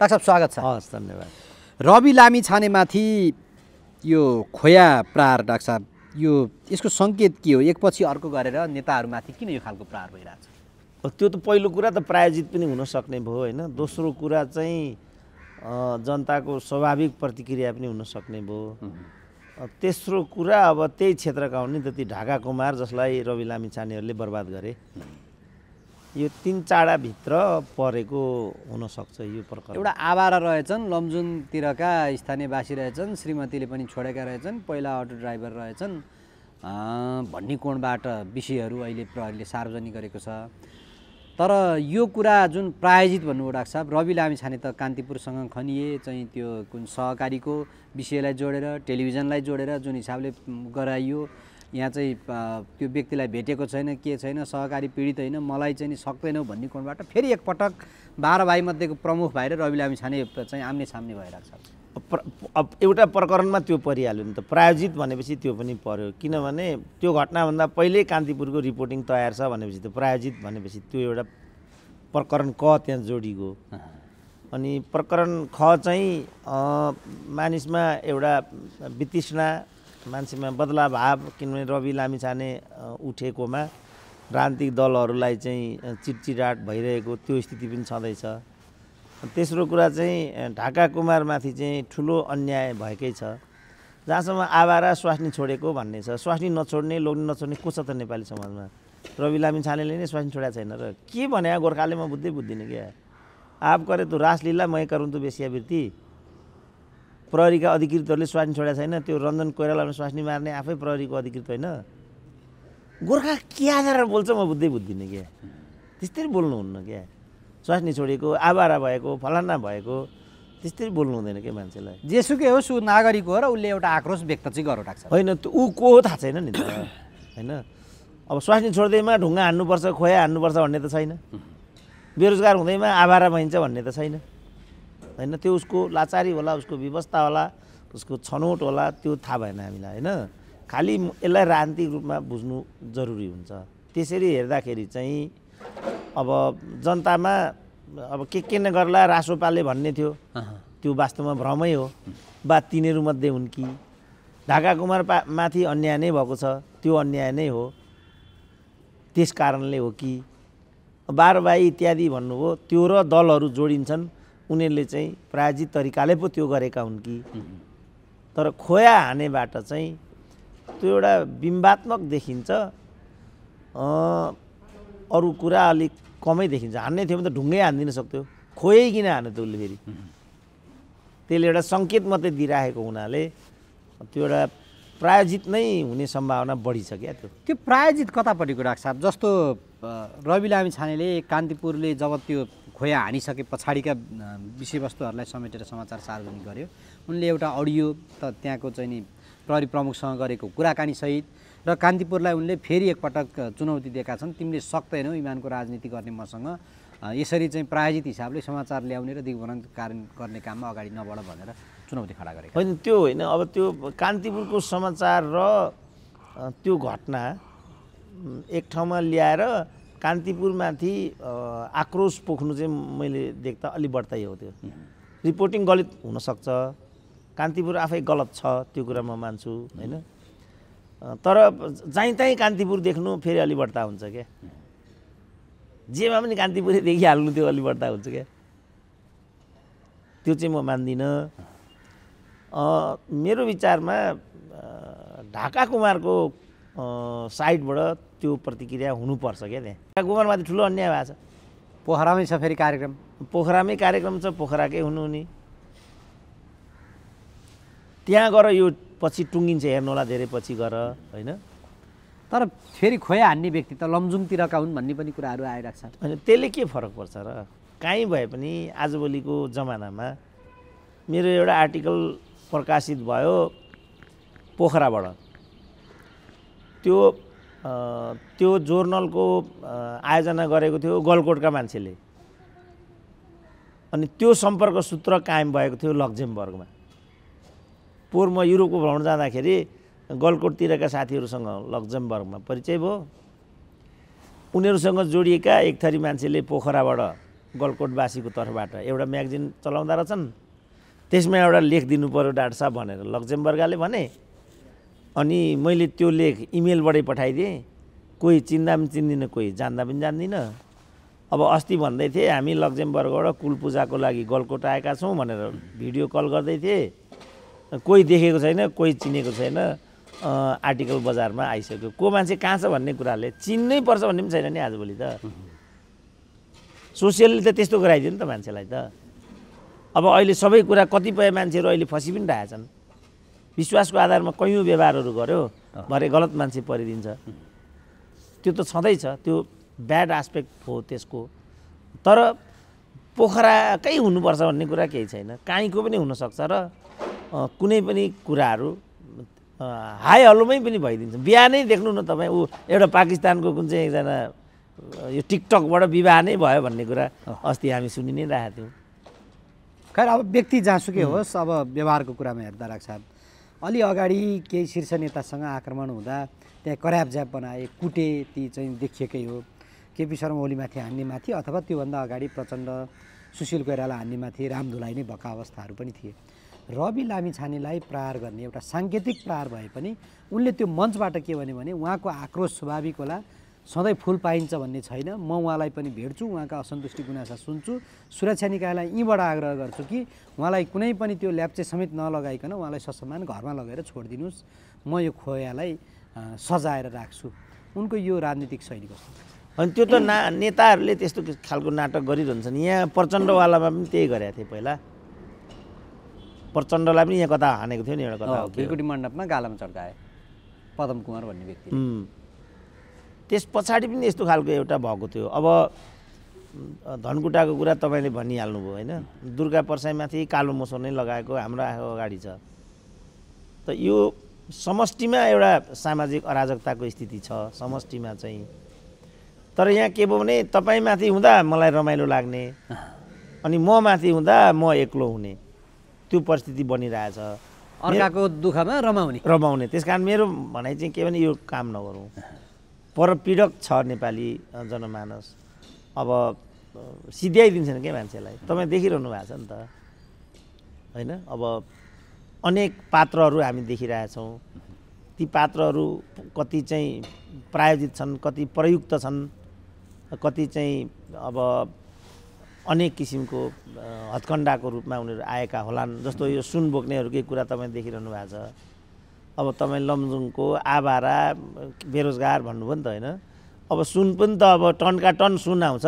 doctor साहब स्वागत छ हस् धन्यवाद रवि लामी छानेमाथि यो खोया प्रहार डाक्टर साहब यो यसको सङ्केत के हो एकपछि अर्को गरेर नेताहरूमाथि किन यो खालको प्रहार भइरहेको छ त्यो त पहिलो कुरा त प्रायोजित पनि हुनसक्ने भयो होइन दोस्रो कुरा चाहिँ जनताको स्वाभाविक प्रतिक्रिया पनि हुनसक्ने भयो तेस्रो कुरा अब त्यही क्षेत्रका हुन् नि जति ढाका कुमार जसलाई रवि लामी छानेहरूले बर्बाद गरे यो तिन चाडाभित्र परेको हुनसक्छ यो प्रकार एउटा आवारा रहेछन् लम्जुनतिरका स्थानीयवासी रहेछन् श्रीमतीले पनि छोडेका रहेछन् पहिला अटो ड्राइभर रहेछन् भन्ने कोणबाट विषयहरू अहिले प्रहरीले सार्वजनिक गरेको छ तर यो कुरा जुन प्रायोजित भन्नुभयो डाक्टर साहब रवि लामी छाने त कान्तिपुरसँग खनिए चाहिँ त्यो कुन सहकारीको विषयलाई जोडेर टेलिभिजनलाई जोडेर जुन हिसाबले गराइयो यहाँ चाहिँ त्यो व्यक्तिलाई भेटेको छैन के छैन सहकारी पीडित होइन मलाई चाहिँ नि सक्दैनौ भन्ने कोणबाट फेरि एकपटक बाह्र भाइमध्येको प्रमुख भाइ र रवि लामी छाने चाहिँ आम्ने सामने भइरहेको छ अब एउटा प्रकरणमा त्यो परिहाल्यो नि त प्रायोजित भनेपछि त्यो पनि पऱ्यो किनभने त्यो घटनाभन्दा पहिल्यै कान्तिपुरको रिपोर्टिङ तयार छ भनेपछि त प्रायोजित भनेपछि त्यो एउटा प्रकरण क त्यहाँ जोडिएको अनि प्रकरण ख चाहिँ मानिसमा एउटा वितृष्णा मान्छेमा भाव किनभने रवि लामिछाने उठेकोमा राजनीतिक दलहरूलाई चाहिँ चिटचिराट भइरहेको त्यो स्थिति पनि छँदैछ तेस्रो कुरा चाहिँ ढाका कुमारमाथि चाहिँ ठुलो अन्याय भएकै छ जहाँसम्म आवारा स्वास्नी छोडेको भन्ने छ स्वास्नी नछोड्ने लोग्ने नछोड्ने को छ त नेपाली समाजमा रवि लामी छानेले नै स्वास्नी छोडेको छैन र के भने गोर्खाले म बुझ्दै बुझ्दिनँ क्या आप गरे त रासलीला मै करुन् त बेसियावृत्ति प्रहरीका अधिकृतहरूले स्वास्नी छोडेको छैन त्यो रन्जन कोइरालामा स्वास्नी मार्ने आफै प्रहरीको अधिकृत होइन गोर्खा के आधारमा बोल्छ म बुझ्दै बुझ्दिनँ क्या त्यस्तै बोल्नुहुन्न क्या स्वास्नी छोडेको आवारा भएको फलाना भएको त्यस्तै बोल्नु हुँदैन क्या मान्छेलाई जेसुकै हो सु नागरिक हो र उसले एउटा आक्रोश व्यक्त चाहिँ गरेर राख्छ होइन ऊ को हो थाहा छैन नि त होइन अब स्वास्नी छोड्दैमा ढुङ्गा हान्नुपर्छ खोया हान्नुपर्छ भन्ने त छैन बेरोजगार हुँदैमा आभारा भइन्छ भन्ने त छैन होइन त्यो उसको लाचारी होला उसको व्यवस्था होला उसको छनौट होला त्यो थाहा भएन हामीलाई होइन खालि यसलाई राजनीतिक रूपमा बुझ्नु जरुरी हुन्छ त्यसरी हेर्दाखेरि चाहिँ अब जनतामा अब के के नगर्ला रासोपाले भन्ने थियो त्यो वास्तवमा भ्रमै हो वा तिनीहरूमध्ये हुन् कि ढाका कुमार पा माथि अन्याय नै भएको छ त्यो अन्याय नै हो त्यस कारणले हो कि बारबाई इत्यादि भन्नुभयो त्यो र दलहरू जोडिन्छन् उनीहरूले चाहिँ प्रायोजित तरिकाले पो त्यो गरेका हुन् कि तर खोया हानेबाट चाहिँ त्यो एउटा बिम्बात्मक देखिन्छ अरू कुरा अलिक कमै देखिन्छ हान्ने थियो भने त ढुङ्गै हानिदिन सक्थ्यो खोयै किन हान्यो त उसले फेरि त्यसले एउटा सङ्केत मात्रै दिइराखेको हुनाले त्यो एउटा प्रायोजित नै हुने सम्भावना बढी छ क्या त्यो त्यो प्रायोजित कतापट्टिको राख्छ जस्तो रवि लामी छानेले कान्तिपुरले जब त्यो खोया हानिसके पछाडिका विषयवस्तुहरूलाई समेटेर समाचार सार्वजनिक गर्यो उनले एउटा अडियो त त्यहाँको चाहिँ नि प्रहरी प्रमुखसँग गरेको कुराकानीसहित र कान्तिपुरलाई उनले फेरि एकपटक चुनौती दिएका छन् तिमीले सक्दैनौ इमानको राजनीति गर्ने मसँग यसरी चाहिँ प्रायोजित हिसाबले समाचार ल्याउने र दिग्भ्रमण कारण गर्ने काममा अगाडि नबढ भनेर चुनौती खडा गरेको होइन त्यो होइन अब त्यो कान्तिपुरको समाचार र त्यो घटना एक ठाउँमा ल्याएर कान्तिपुरमाथि आक्रोश पोख्नु चाहिँ मैले देख्दा अलि बढ्दै हो त्यो रिपोर्टिङ गलत हुनसक्छ कान्तिपुर आफै गलत छ त्यो कुरा म मान्छु होइन तर जहीँ तहीँ कान्तिपुर देख्नु फेरि अलि बढ्ता हुन्छ क्या जेमा पनि कान्तिपुरै देखिहाल्नु त्यो अलि बढ्ता हुन्छ क्या त्यो चाहिँ म मान्दिनँ मेरो विचारमा ढाका कुमारको साइडबाट त्यो प्रतिक्रिया हुनुपर्छ क्या त्यहाँ त ठुलो अन्याय भएको छ पोखरामै छ फेरि कार्यक्रम पोखरामै कार्यक्रम छ पोखराकै हुनु नि त्यहाँ गएर यो पछि टुङ्गिन्छ हेर्नु होला धेरै पछि गएर होइन तर फेरि खोइ हान्ने व्यक्ति त लमजुङतिरका हुन् भन्ने पनि कुराहरू आइरहेको छ होइन त्यसले के फरक पर्छ र कहीँ भए पनि आजभोलिको जमानामा मेरो एउटा आर्टिकल प्रकाशित भयो पोखराबाट त्यो त्यो जोर्नलको आयोजना गरेको थियो गलकोटका मान्छेले अनि त्यो सम्पर्क सूत्र कायम भएको थियो लक्जेमबर्गमा पूर्व युरोपको भ्रमण जाँदाखेरि गलकोटतिरका साथीहरूसँग लक्जमबर्गमा परिचय भयो उनीहरूसँग जोडिएका एक थरी मान्छेले पोखराबाट गलकोटवासीको तर्फबाट एउटा म्यागजिन चलाउँदा रहेछन् त्यसमा एउटा लेख दिनु पऱ्यो डाक्टर साहब भनेर लक्जमबर्गाले भने अनि मैले त्यो लेख इमेलबाटै पठाइदिएँ कोही चिन्दा पनि चिन्दिनँ कोही जान्दा पनि जान्दिनँ अब अस्ति भन्दै थिएँ हामी लक्जमबर्गबाट कुलपूजाको लागि गलकोट आएका छौँ भनेर भिडियो कल गर्दै थिएँ कोही देखेको छैन कोही चिनेको छैन आर्टिकल बजारमा आइसक्यो को मान्छे कहाँ छ भन्ने कुराले चिन्नै पर्छ भन्ने पनि छैन नि आजभोलि त सोसियलले त त्यस्तो गराइदियो नि त मान्छेलाई त अब अहिले सबै कुरा कतिपय मान्छेहरू अहिले फसि पनि रहेछन् विश्वासको आधारमा कयौँ व्यवहारहरू गर्यो भरे गलत मान्छे परिदिन्छ त्यो त छँदैछ त्यो ब्याड आस्पेक्ट हो त्यसको तर पोखराकै हुनुपर्छ भन्ने कुरा केही छैन काहीँको पनि हुनसक्छ र कुनै पनि कुराहरू हाई हलोमै पनि भइदिन्छ बिहानै देख्नु न तपाईँ ऊ एउटा पाकिस्तानको कुन चाहिँ एकजना यो टिकटकबाट विवाह नै भयो भन्ने कुरा अस्ति हामी सुनि नै राखेको थियौँ खै अब व्यक्ति जहाँसुकै होस् अब व्यवहारको कुरामा हेर्दा राख्छ अलि अगाडि केही शीर्ष नेतासँग आक्रमण हुँदा त्यहाँ कराबज्याप बनाए कुटे ती चाहिँ देखिएकै हो केपी शर्मा ओलीमाथि हान्नेमाथि अथवा त्योभन्दा अगाडि प्रचण्ड सुशील कोइराला हान्नेमाथि रामधुलाई नै भएका अवस्थाहरू पनि थिए रवि लामिछानेलाई प्रहार गर्ने एउटा साङ्केतिक प्रहार भए पनि उनले त्यो मञ्चबाट के भन्यो भने उहाँको आक्रोश स्वाभाविक होला सधैँ फुल पाइन्छ भन्ने छैन म उहाँलाई पनि भेट्छु उहाँका असन्तुष्टि गुनासा सुन्छु सुरक्षा निकायलाई यहीँबाट आग्रह गर्छु कि उहाँलाई कुनै पनि त्यो ल्याप्चे समेत नलगाइकन उहाँलाई ससम्मान घरमा लगेर छोडिदिनुहोस् म यो खोयालाई सजाएर राख्छु उनको यो राजनीतिक शैली कस्तो अनि त्यो त ना नेताहरूले त्यस्तो खालको नाटक गरिरहन्छन् यहाँ प्रचण्डवालामा पनि त्यही गरेका थिए पहिला प्रचण्डलाई पनि यहाँ कता हानेको थियो नि एउटा कता मण्डपमा गालामा चड्काए पदम कुमार भन्ने व्यक्ति त्यस पछाडि पनि यस्तो खालको एउटा भएको थियो अब धनकुटाको कुरा तपाईँले भनिहाल्नुभयो होइन दुर्गा परसाईमाथि कालो मोसो नै लगाएको हाम्रो आँखा अगाडि छ त यो समष्टिमा एउटा सामाजिक अराजकताको स्थिति छ समष्टिमा चाहिँ तर यहाँ के भयो भने तपाईँमाथि हुँदा मलाई रमाइलो लाग्ने अनि म माथि हुँदा म एक्लो हुने त्यो परिस्थिति बनिरहेछ अर्काको दुःखमा रमाउने रमाउने त्यस कारण मेरो भनाइ चाहिँ के भने यो काम नगरौँ परपीडक छ नेपाली जनमानस अब सिध्याइदिन्छन् क्या मान्छेलाई तपाईँ देखिरहनु भएको छ नि त होइन अब अनेक पात्रहरू हामी देखिरहेछौँ ती पात्रहरू कति चाहिँ प्रायोजित छन् कति प्रयुक्त छन् कति चाहिँ अब अनेक किसिमको हत्कण्डाको रूपमा उनीहरू आएका होलान् जस्तो यो सुन बोक्नेहरूकै कुरा तपाईँ देखिरहनु भएको छ अब तपाईँ लमजुङको आभारा बेरोजगार भन्नुभयो नि त होइन अब सुन पनि त अब टनका टन सुन आउँछ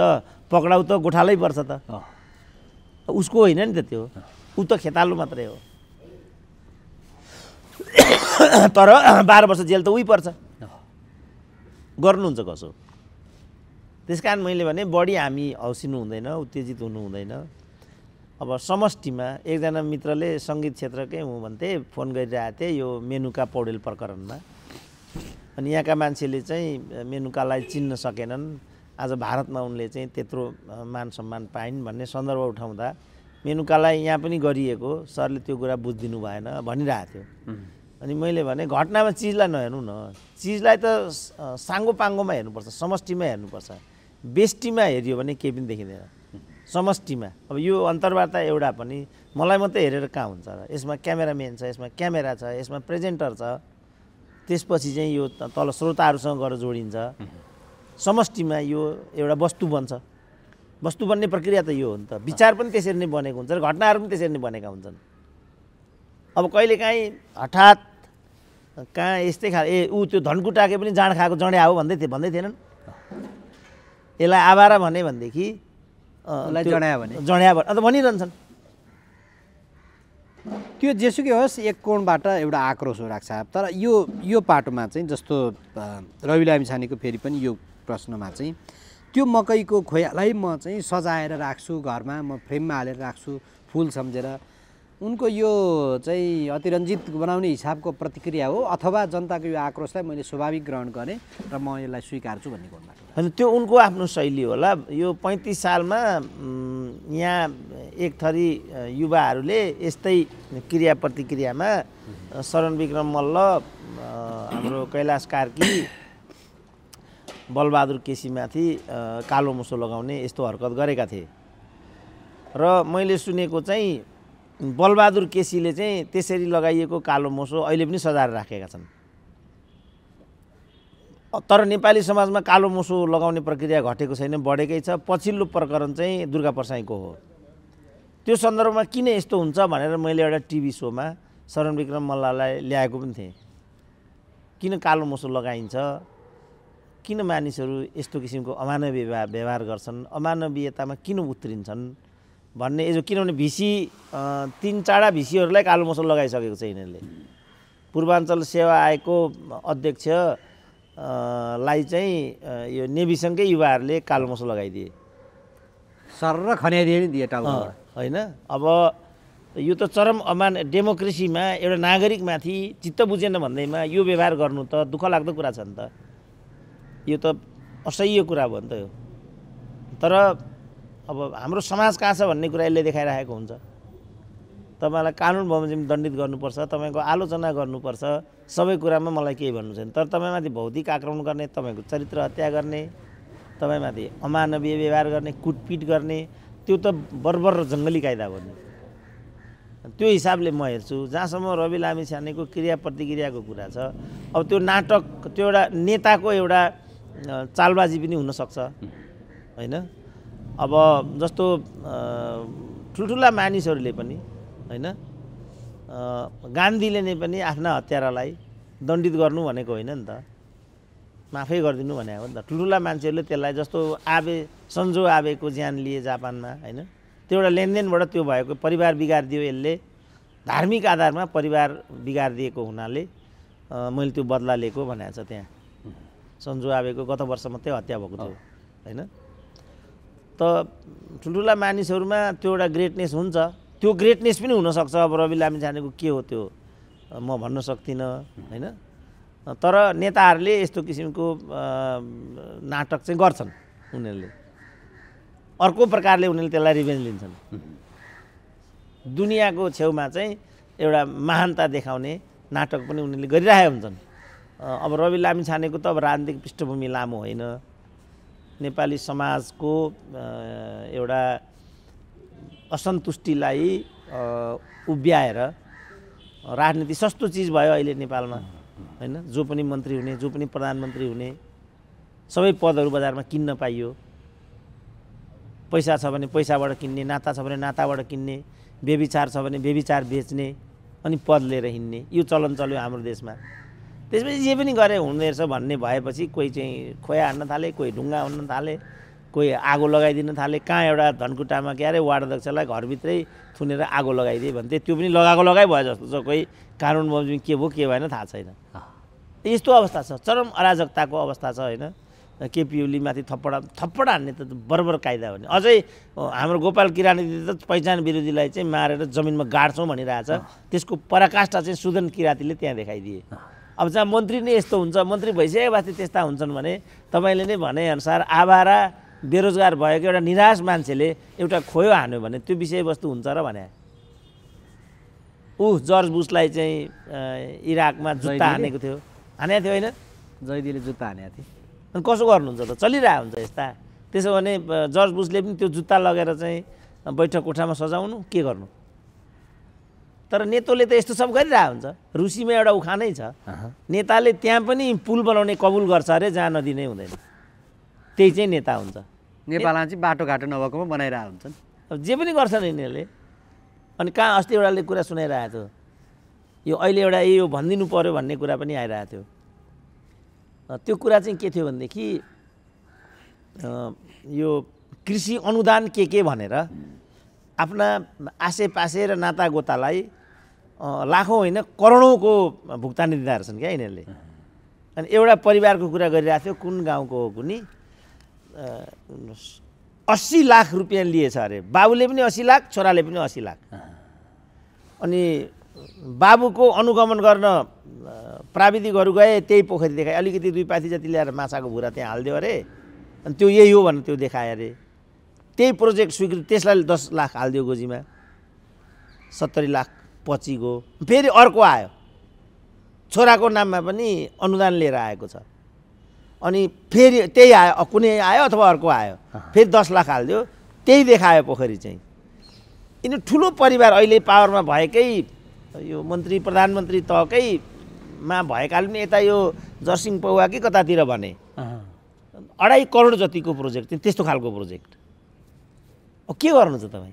पक्राउ त गोठालै पर्छ त उसको होइन नि त त्यो ऊ त खेतालो मात्रै हो तर बाह्र वर्ष जेल त उही पर्छ गर्नुहुन्छ कसो त्यस कारण मैले भने बढी हामी हौसिनु हुँदैन उत्तेजित हुनु हुँदैन अब समष्टिमा एकजना मित्रले सङ्गीत क्षेत्रकै हुँ भन्थे फोन गरिरहेको थिएँ यो मेनुका पौडेल प्रकरणमा अनि यहाँका मान्छेले चाहिँ मेनुकालाई चिन्न सकेनन् आज भारतमा उनले चाहिँ त्यत्रो मान सम्मान पाइन् भन्ने सन्दर्भ उठाउँदा मेनुकालाई यहाँ पनि गरिएको सरले त्यो कुरा बुझिदिनु भएन भनिरहेको थियो अनि मैले भने घटनामा चिजलाई नहेर्नु न चिजलाई त साङ्गो पाङ्गोमा हेर्नुपर्छ समष्टिमा हेर्नुपर्छ बेस्टीमा हेऱ्यो भने केही पनि देखिँदैन समष्टिमा अब यो अन्तर्वार्ता एउटा पनि मलाई मात्रै हेरेर कहाँ हुन्छ र यसमा क्यामेराम्यान छ यसमा क्यामेरा छ यसमा प्रेजेन्टर छ त्यसपछि चाहिँ यो तल श्रोताहरूसँग गएर जोडिन्छ समष्टिमा यो एउटा वस्तु बन्छ वस्तु बन्ने प्रक्रिया त यो हो नि त विचार पनि त्यसरी नै बनेको हुन्छ र घटनाहरू पनि त्यसरी नै बनेका हुन्छन् अब कहिलेकाहीँ हठात कहाँ यस्तै खाले ए ऊ त्यो धनकुटाके पनि जाँड खाएको जँड्या हो भन्दै थिए भन्दै थिएनन् यसलाई आवारा भने भनेदेखि जडायो भने अन्त भनिरहन्छन् त्यो जेसुकै होस् एक कोणबाट एउटा आक्रोश हो राख्छ तर यो यो पाटोमा चाहिँ जस्तो रवि लामिछानेको फेरि पनि यो प्रश्नमा चाहिँ त्यो मकैको खोयालाई म चाहिँ सजाएर राख्छु घरमा म फ्रेममा हालेर राख्छु फुल सम्झेर उनको यो चाहिँ अतिरञ्जित बनाउने हिसाबको प्रतिक्रिया हो अथवा जनताको यो आक्रोशलाई मैले स्वाभाविक ग्रहण गरेँ र म यसलाई स्वीकार्छु भन्ने कुरोमा होइन त्यो उनको आफ्नो शैली होला यो पैँतिस सालमा यहाँ एक थरी युवाहरूले यस्तै क्रिया प्रतिक्रियामा शरण विक्रम मल्ल हाम्रो कैलाश कार्की बलबहादुर केसीमाथि कालो मुसो लगाउने यस्तो हरकत गरेका थिए र मैले सुनेको चाहिँ बलबहादुर केसीले चाहिँ त्यसरी लगाइएको कालो मोसो अहिले पनि सजाएर राखेका छन् तर नेपाली समाजमा कालो मोसो लगाउने प्रक्रिया घटेको छैन बढेकै छ पछिल्लो प्रकरण चाहिँ दुर्गा प्रसाईको हो त्यो सन्दर्भमा किन यस्तो हुन्छ भनेर मैले एउटा टिभी सोमा शरण विक्रम मल्ललाई ल्याएको पनि थिएँ किन कालो मोसो लगाइन्छ किन मानिसहरू यस्तो किसिमको अमानवीय व्यवहार गर्छन् अमानवीयतामा किन उत्रिन्छन् भन्ने यो किनभने भिसी तिन चारवटा भिसीहरूलाई कालो मसल लगाइसकेको छ यिनीहरूले पूर्वाञ्चल सेवा आयोगको अध्यक्ष लाई चाहिँ यो नेभीसँगै युवाहरूले कालो मसो लगाइदिए सर खनाइदिए नि दिए होइन अब यो त चरम अमान डेमोक्रेसीमा एउटा नागरिकमाथि चित्त बुझेन भन्दैमा यो व्यवहार गर्नु त दुःख लाग्दो कुरा छ नि त यो त असह्य कुरा भयो नि त यो तर अब हाम्रो समाज कहाँ छ भन्ने कुरा यसले देखाइरहेको हुन्छ तपाईँलाई कानुन बमोजिम दण्डित गर्नुपर्छ तपाईँको आलोचना गर्नुपर्छ सबै कुरामा मलाई केही भन्नु छैन तर तपाईँमाथि भौतिक आक्रमण गर्ने तपाईँको चरित्र हत्या गर्ने तपाईँमाथि अमानवीय व्यवहार गर्ने कुटपिट गर्ने त्यो त बर्बर र जङ्गली कायदा भन्ने त्यो हिसाबले म हेर्छु जहाँसम्म रवि लामी छानेको क्रिया प्रतिक्रियाको कुरा छ अब त्यो नाटक त्यो एउटा नेताको एउटा चालबाजी पनि हुनसक्छ होइन अब जस्तो ठुल्ठुला मानिसहरूले पनि होइन गान्धीले नै पनि आफ्ना हत्यारालाई दण्डित गर्नु भनेको होइन नि त माफै गरिदिनु भनेको हो नि त ठुल्ठुला मान्छेहरूले त्यसलाई जस्तो आबे सन्जो आबेको ज्यान लिए जापानमा होइन त्यो एउटा लेनदेनबाट त्यो भएको परिवार बिगारिदियो यसले धार्मिक आधारमा परिवार बिगारिदिएको हुनाले मैले त्यो बदला लिएको भनेको छ त्यहाँ सन्जो आबेको गत वर्ष मात्रै हत्या भएको थियो होइन त ठुल्ठुला मानिसहरूमा त्यो एउटा ग्रेटनेस हुन्छ त्यो ग्रेटनेस पनि हुनसक्छ अब रवि लामी छानेको के हो त्यो म भन्न सक्दिनँ होइन तर नेताहरूले यस्तो किसिमको नाटक चाहिँ गर्छन् उनीहरूले अर्को प्रकारले उनीहरूले त्यसलाई रिभेन्ज लिन्छन् दुनियाँको छेउमा चाहिँ एउटा महानता देखाउने नाटक पनि उनीहरूले गरिरहेका हुन्छन् अब रवि लामी छानेको त अब राजनीतिक पृष्ठभूमि लामो होइन नेपाली समाजको एउटा असन्तुष्टिलाई उभ्याएर राजनीति सस्तो चिज भयो अहिले नेपालमा होइन जो पनि मन्त्री हुने जो पनि प्रधानमन्त्री हुने सबै पदहरू बजारमा किन्न पाइयो पैसा छ भने पैसाबाट किन्ने नाता छ भने नाताबाट किन्ने बेबिचार छ भने बेबिचार बेच्ने अनि पद लिएर हिँड्ने यो चलन चल्यो हाम्रो देशमा त्यसपछि जे पनि गरे हुँदो रहेछ भन्ने भएपछि कोही चाहिँ खोया हान्न थाले कोही ढुङ्गा हान्न थाले कोही आगो लगाइदिन थाले कहाँ एउटा धनकुटामा क्यारे वार्ड अध्यक्षलाई घरभित्रै थुनेर आगो लगाइदिए भन्थे त्यो पनि लगाएको लगाइ भयो जस्तो छ कोही कानुन बम के भयो के भएन थाहा छैन यस्तो अवस्था छ चरम अराजकताको अवस्था छ होइन केपी माथि थप्पडा थप्पड हान्ने त बरबर कायदा हो भने अझै हाम्रो गोपाल किरातीले त पहिचान विरोधीलाई चाहिँ मारेर जमिनमा गाड्छौँ भनिरहेछ त्यसको पराकाष्ठा चाहिँ सुदन किरातीले त्यहाँ देखाइदिए अब जहाँ मन्त्री नै यस्तो हुन्छ मन्त्री भइसकेपछि त्यस्ता हुन्छन् भने तपाईँले नै भनेअनुसार आवारा बेरोजगार भएको एउटा निराश मान्छेले एउटा खोयो हान्यो भने त्यो विषयवस्तु हुन्छ र भने ऊ जर्ज बुसलाई चाहिँ इराकमा जुत्ता हानेको थियो हानेको थियो होइन जयदीले जुत्ता हानेको थियो अनि कसो गर्नुहुन्छ त चलिरहेको हुन्छ यस्ता त्यसो भने जर्ज बुसले पनि त्यो जुत्ता लगेर चाहिँ बैठक कोठामा सजाउनु के गर्नु तर नेतोले त यस्तो सब गरिरहेको हुन्छ रुसीमा एउटा उखानै छ नेताले त्यहाँ पनि पुल बनाउने कबुल गर्छ अरे जहाँ नदी नै हुँदैन त्यही चाहिँ नेता हुन्छ नेपालमा चाहिँ बाटोघाटो नभएकोमा बनाइरहेको हुन्छन् अब जे पनि गर्छन् यिनीहरूले अनि कहाँ अस्ति एउटाले कुरा सुनाइरहेको थियो यो अहिले एउटा यो भनिदिनु पऱ्यो भन्ने कुरा पनि आइरहेको थियो त्यो कुरा चाहिँ के थियो भनेदेखि यो कृषि अनुदान के के भनेर आफ्ना आसेपासे र नातागोतालाई लाखौँ होइन करोडौँको भुक्तानी दिँदा रहेछन् क्या यिनीहरूले अनि एउटा परिवारको कुरा गरिरहेको थियो कुन गाउँको हो कुनी अस्सी लाख रुपियाँ लिएछ अरे बाबुले पनि असी लाख छोराले पनि असी लाख अनि बाबुको अनुगमन गर्न प्राविधिकहरू गए त्यही पोखरी देखाए अलिकति दुई पाथी जति ल्याएर माछाको भुरा त्यहाँ हालिदियो अरे अनि त्यो यही हो भनेर त्यो देखायो अरे त्यही प्रोजेक्ट स्वीकृत त्यसलाई दस लाख हालिदियो गोजीमा सत्तरी लाख पछि गयो फेरि अर्को आयो छोराको नाममा पनि अनुदान लिएर आएको छ अनि फेरि त्यही आयो कुनै आयो अथवा अर्को आयो फेरि दस लाख हालिदियो त्यही देखायो पोखरी चाहिँ यिनी ठुलो परिवार अहिले पावरमा भएकै यो मन्त्री प्रधानमन्त्री तहकैमा भएकाले पनि यता यो जर्सिङ पौवा कि कतातिर भने अढाई करोड जतिको प्रोजेक्ट त्यस्तो खालको प्रोजेक्ट के गर्नुहुन्छ तपाईँ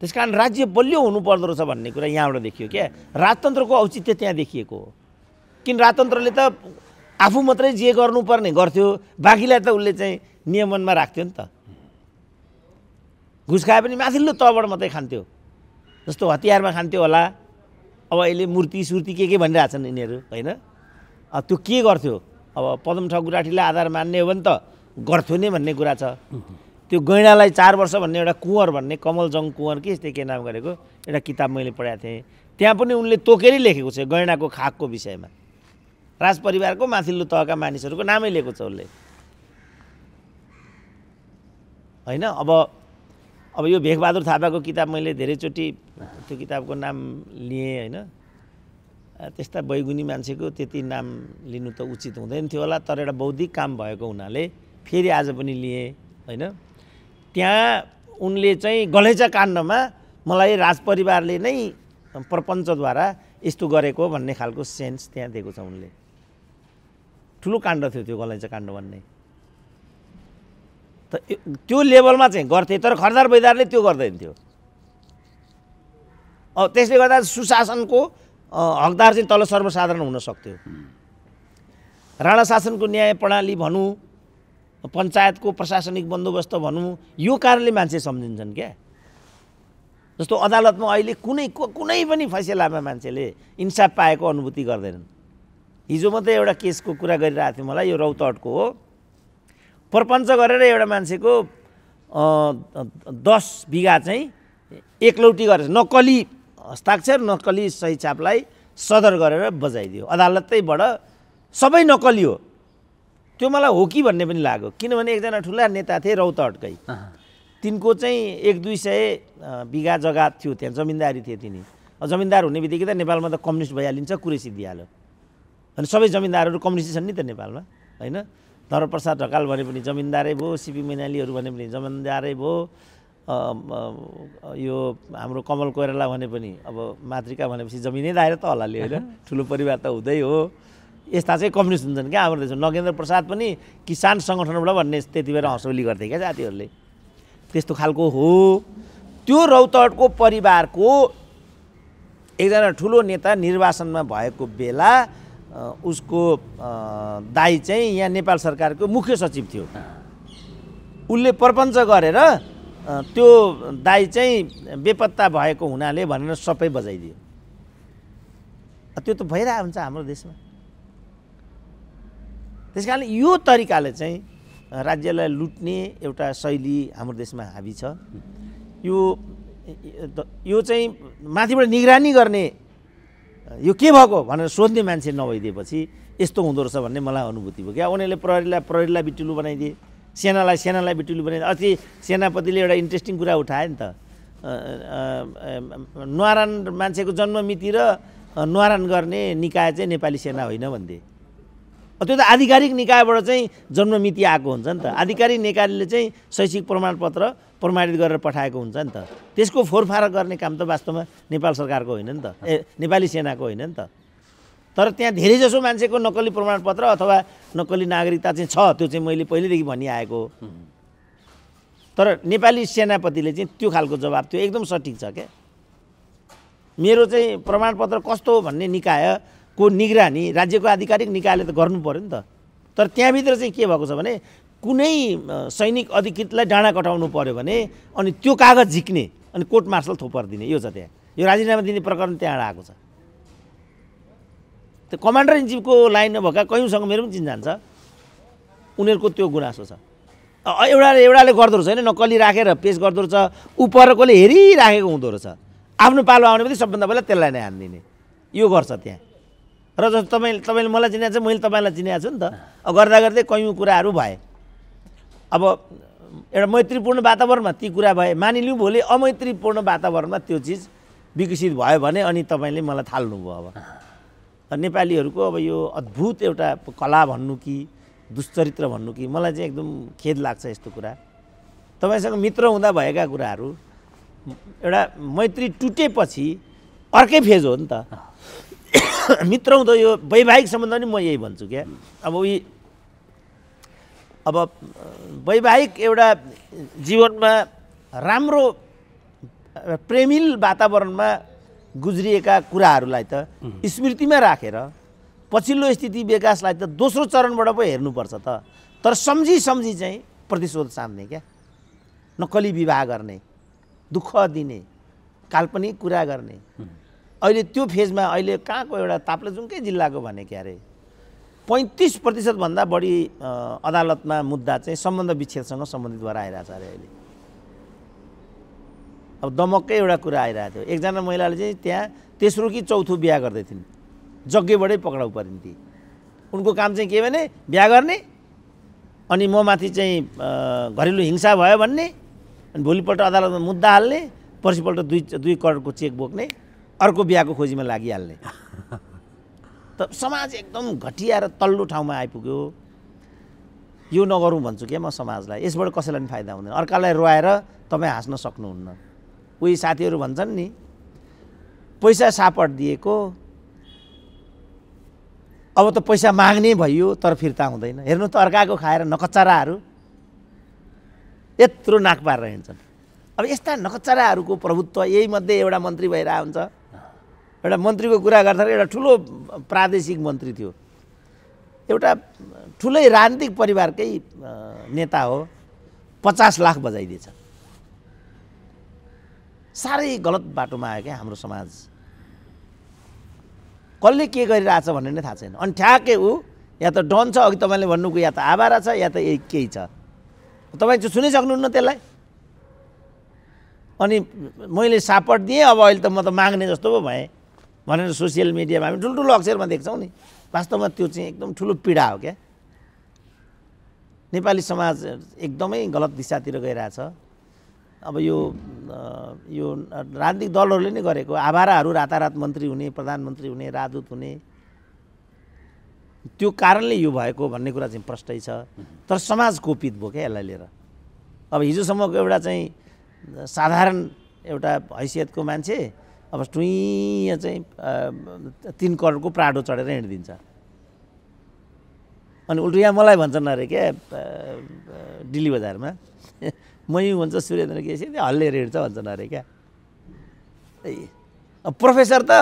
त्यस कारण राज्य बलियो हुनुपर्दो रहेछ भन्ने कुरा यहाँबाट देखियो क्या राजतन्त्रको औचित्य त्यहाँ देखिएको हो किन राजतन्त्रले त आफू मात्रै जे गर्नुपर्ने गर्थ्यो बाँकीलाई त उसले चाहिँ नियमनमा राख्थ्यो नि त घुस खाए पनि माथिल्लो तहबाट मात्रै खान्थ्यो जस्तो हतियारमा खान्थ्यो होला अब अहिले मूर्ति सुर्ति के के भनिरहेछन् यिनीहरू होइन त्यो के गर्थ्यो अब पदम ठकुराठीलाई आधार मान्ने हो भने त गर्थ्यो नै भन्ने कुरा छ त्यो गैँडालाई चार वर्ष भन्ने एउटा कुँवर भन्ने कमलजङ कुँवर कि यस्तै के नाम गरेको एउटा किताब मैले पढाएको थिएँ त्यहाँ पनि उनले तोकेरै लेखेको छ गैँडाको खाकको विषयमा राजपरिवारको माथिल्लो तहका मानिसहरूको नामै लिएको छ उसले होइन अब अब यो भेकबहादुर थापाको किताब मैले धेरैचोटि त्यो किताबको नाम लिएँ होइन त्यस्ता बैगुनी मान्छेको त्यति नाम लिनु त उचित हुँदैन थियो होला तर एउटा बौद्धिक काम भएको हुनाले फेरि आज पनि लिएँ होइन त्यहाँ उनले चाहिँ गलैँचा काण्डमा मलाई राजपरिवारले नै प्रपञ्चद्वारा यस्तो गरेको भन्ने खालको सेन्स त्यहाँ दिएको छ उनले ठुलो काण्ड थियो त्यो गलैँचा काण्ड भन्ने त त्यो लेभलमा चाहिँ गर्थे तर खरदार बैदारले त्यो गर्दैन थियो त्यसले गर्दा सुशासनको हकदार चाहिँ तल सर्वसाधारण हुन सक्थ्यो राणा शासनको न्याय प्रणाली भनौँ पञ्चायतको प्रशासनिक बन्दोबस्त भनौँ यो कारणले मान्छे सम्झिन्छन् क्या जस्तो अदालतमा अहिले कुनै कुनै पनि फैसलामा मान्छेले इन्साफ पाएको अनुभूति गर्दैनन् हिजो मात्रै एउटा केसको कुरा गरिरहेको थियो मलाई यो रौतहटको हो प्रपञ्च गरेर एउटा मान्छेको दस बिघा चाहिँ एकलौटी गरेर नक्कली हस्ताक्षर नक्कली छापलाई सदर गरेर बजाइदियो अदालतैबाट सबै नक्कली हो त्यो मलाई हो कि भन्ने पनि लाग्यो किनभने एकजना ठुला नेता थिए रौतहटकै तिनको चाहिँ एक दुई सय बिघा जग्गा थियो त्यहाँ जमिनदारी थिए तिनी जमिन्दार हुने बित्तिकै त नेपालमा त कम्युनिस्ट भइहालिन्छ कुरै सिद्धिहाल्यो अनि सबै जमिनदारहरू कम्युनिस्ट छन् नि त नेपालमा होइन प्रसाद ढकाल भने पनि जमिनदारै भयो सिपी मैनालीहरू भने पनि जमिनदारै भयो यो हाम्रो कमल कोइराला भने पनि अब मातृका भनेपछि जमिनै दाएर त हलाले होइन ठुलो परिवार त हुँदै हो यस्ता चाहिँ कम्युनिस्ट हुन्छन् क्या हाम्रो देशमा नगेन्द्र प्रसाद पनि किसान सङ्गठनबाट भन्ने त्यति बेला हँसौली गर्थे क्या जातिहरूले त्यस्तो खालको हो त्यो रौतहटको परिवारको एकजना ठुलो नेता निर्वाचनमा भएको बेला उसको दाई चाहिँ यहाँ नेपाल सरकारको मुख्य सचिव थियो उसले प्रपञ्च गरेर त्यो दाई चाहिँ बेपत्ता भएको हुनाले भनेर सबै बजाइदियो त्यो त भइरहेको हुन्छ हाम्रो देशमा त्यस कारणले यो तरिकाले चाहिँ राज्यलाई लुट्ने एउटा शैली हाम्रो देशमा हाबी छ यो यो चाहिँ माथिबाट निगरानी गर्ने यो के भएको भनेर सोध्ने मान्छे नभइदिएपछि यस्तो हुँदो रहेछ भन्ने मलाई अनुभूति भयो क्या उनीहरूले प्रहरीलाई प्रहरीलाई बिटुलु बनाइदिए सेनालाई सेनालाई बिटुलु बनाइदिए अस्ति सेनापतिले एउटा इन्ट्रेस्टिङ कुरा उठायो नि त नुहारान मान्छेको जन्ममिति र नुहारान गर्ने निकाय चाहिँ नेपाली सेना होइन भनिदिए त्यो त आधिकारिक निकायबाट चाहिँ जन्ममिति आएको हुन्छ नि त आधिकारिक निकायले चाहिँ शैक्षिक प्रमाणपत्र प्रमाणित गरेर पठाएको हुन्छ नि त त्यसको फोरफार गर्ने काम त वास्तवमा नेपाल सरकारको होइन नि त ए नेपाली सेनाको होइन नि त तर त्यहाँ धेरैजसो मान्छेको नक्कली प्रमाणपत्र अथवा नक्कली नागरिकता चाहिँ छ त्यो चाहिँ मैले पहिल्यैदेखि भनिआएको हो तर नेपाली सेनापतिले चाहिँ त्यो खालको जवाब त्यो एकदम सठिक छ क्या मेरो चाहिँ प्रमाणपत्र कस्तो भन्ने निकाय को निगरानी राज्यको आधिकारिक निकायले त गर्नु पऱ्यो नि त तर त्यहाँभित्र चाहिँ के भएको छ भने कुनै सैनिक अधिकृतलाई डाँडा कटाउनु पऱ्यो भने अनि त्यो कागज झिक्ने अनि कोर्ट मार्सल थोपर्दिने यो छ त्यहाँ यो राजीनामा दिने प्रकरण त्यहाँबाट आएको छ त्यो कमान्डर इन चिफको लाइन नभएका कयौँसँग मेरो पनि चिन्जान छ उनीहरूको त्यो गुनासो छ एउटाले एउटाले गर्दो रहेछ होइन नक्कली राखेर रा, पेस गर्दो रहेछ उपरकोले हेरिराखेको हुँदो रहेछ आफ्नो पालो आउने पनि सबभन्दा पहिला त्यसलाई नै हानिदिने यो गर्छ त्यहाँ र जस्तो तपाईँ तपाईँले मलाई चिनाएको छ मैले तपाईँलाई चिनाएको छु नि त गर्दा गर्दै कयौँ कुराहरू भए अब एउटा मैत्रीपूर्ण वातावरणमा ती कुरा भए मानिलिउँ भोलि अमैत्रीपूर्ण वातावरणमा त्यो चिज विकसित भयो भने अनि तपाईँले मलाई थाल्नुभयो अब नेपालीहरूको अब यो अद्भुत एउटा कला भन्नु कि दुश्चरित्र भन्नु कि मलाई चाहिँ एकदम खेद लाग्छ यस्तो कुरा तपाईँसँग मित्र हुँदा भएका कुराहरू एउटा मैत्री टुटेपछि अर्कै फेज हो नि त मित्र हुँदो यो वैवाहिक सम्बन्ध नि म यही भन्छु क्या अब उही अब वैवाहिक एउटा जीवनमा राम्रो प्रेमिल वातावरणमा गुज्रिएका कुराहरूलाई त स्मृतिमा राखेर पछिल्लो स्थिति विकासलाई त दोस्रो चरणबाट पो हेर्नुपर्छ त तर सम्झी सम्झी चाहिँ प्रतिशोध साम्ने क्या नक्कली विवाह गर्ने दुःख दिने काल्पनिक कुरा गर्ने अहिले त्यो फेजमा अहिले कहाँको एउटा ताप्लेजुङकै जिल्लाको भने क्या अरे पैँतिस प्रतिशतभन्दा बढी अदालतमा मुद्दा चाहिँ सम्बन्ध विच्छेदसँग सम्बन्धित भएर आइरहेछ अरे अहिले अब दमक्कै एउटा कुरा आइरहेको थियो एकजना महिलाले चाहिँ त्यहाँ तेस्रो कि चौथो बिहा गर्दै थिइन् जग्गेबाटै पक्राउ परिन्थे उनको काम चाहिँ के भने बिहा गर्ने अनि म माथि चाहिँ घरेलु हिंसा भयो भन्ने अनि भोलिपल्ट अदालतमा मुद्दा हाल्ने पर्सिपल्ट दुई दुई करोडको चेक बोक्ने अर्को बिहाको खोजीमा लागिहाल्ने त समाज एकदम घटिया र तल्लो ठाउँमा आइपुग्यो यो नगरौँ भन्छु क्या म समाजलाई यसबाट कसैलाई पनि फाइदा हुँदैन अर्कालाई रोएर तपाईँ हाँस्न सक्नुहुन्न उही साथीहरू भन्छन् नि पैसा सापट दिएको अब त पैसा माग्ने भइयो तर फिर्ता हुँदैन हेर्नु त अर्काको खाएर नकचराहरू यत्रो नाक पारेर हिँड्छन् अब यस्ता नकचराहरूको प्रभुत्व यही मध्ये एउटा मन्त्री भइरहेको हुन्छ एउटा मन्त्रीको कुरा गर्दाखेरि एउटा ठुलो प्रादेशिक मन्त्री थियो एउटा ठुलै राजनीतिक परिवारकै नेता हो पचास लाख बजाइदिएछ साह्रै गलत बाटोमा आयो क्या हाम्रो समाज कसले के गरिरहेछ भन्ने नै थाहा छैन अनि ठ्याक्कै ऊ या त डन छ अघि तपाईँले भन्नुको या त आभारा छ या त केही छ तपाईँ चाहिँ सुनिसक्नुहुन्न त्यसलाई अनि मैले सापट दिएँ अब अहिले त म त माग्ने जस्तो पो भएँ भनेर सोसियल मिडियामा हामी ठुल्ठुलो अक्षरमा देख्छौँ नि वास्तवमा त्यो चाहिँ एकदम ठुलो पीडा हो क्या नेपाली समाज एकदमै गलत दिशातिर गइरहेछ अब यो यो राजनीतिक दलहरूले नै गरेको आभाराहरू रातारात मन्त्री हुने प्रधानमन्त्री हुने राजदूत हुने त्यो कारणले यो भएको भन्ने कुरा चाहिँ प्रष्टै छ तर समाज कोपित भयो क्या यसलाई लिएर अब हिजोसम्मको एउटा चाहिँ साधारण एउटा हैसियतको मान्छे अब टुइँ चाहिँ तिन करोडको प्राडो चढेर हिँडिदिन्छ अनि उल्टो यहाँ मलाई भन्छन् अरे क्या डिल्ली बजारमा मै हुन्छ सूर्यन्द्र केसी हल्लिएर हिँड्छ भन्छन् अरे क्या प्रोफेसर त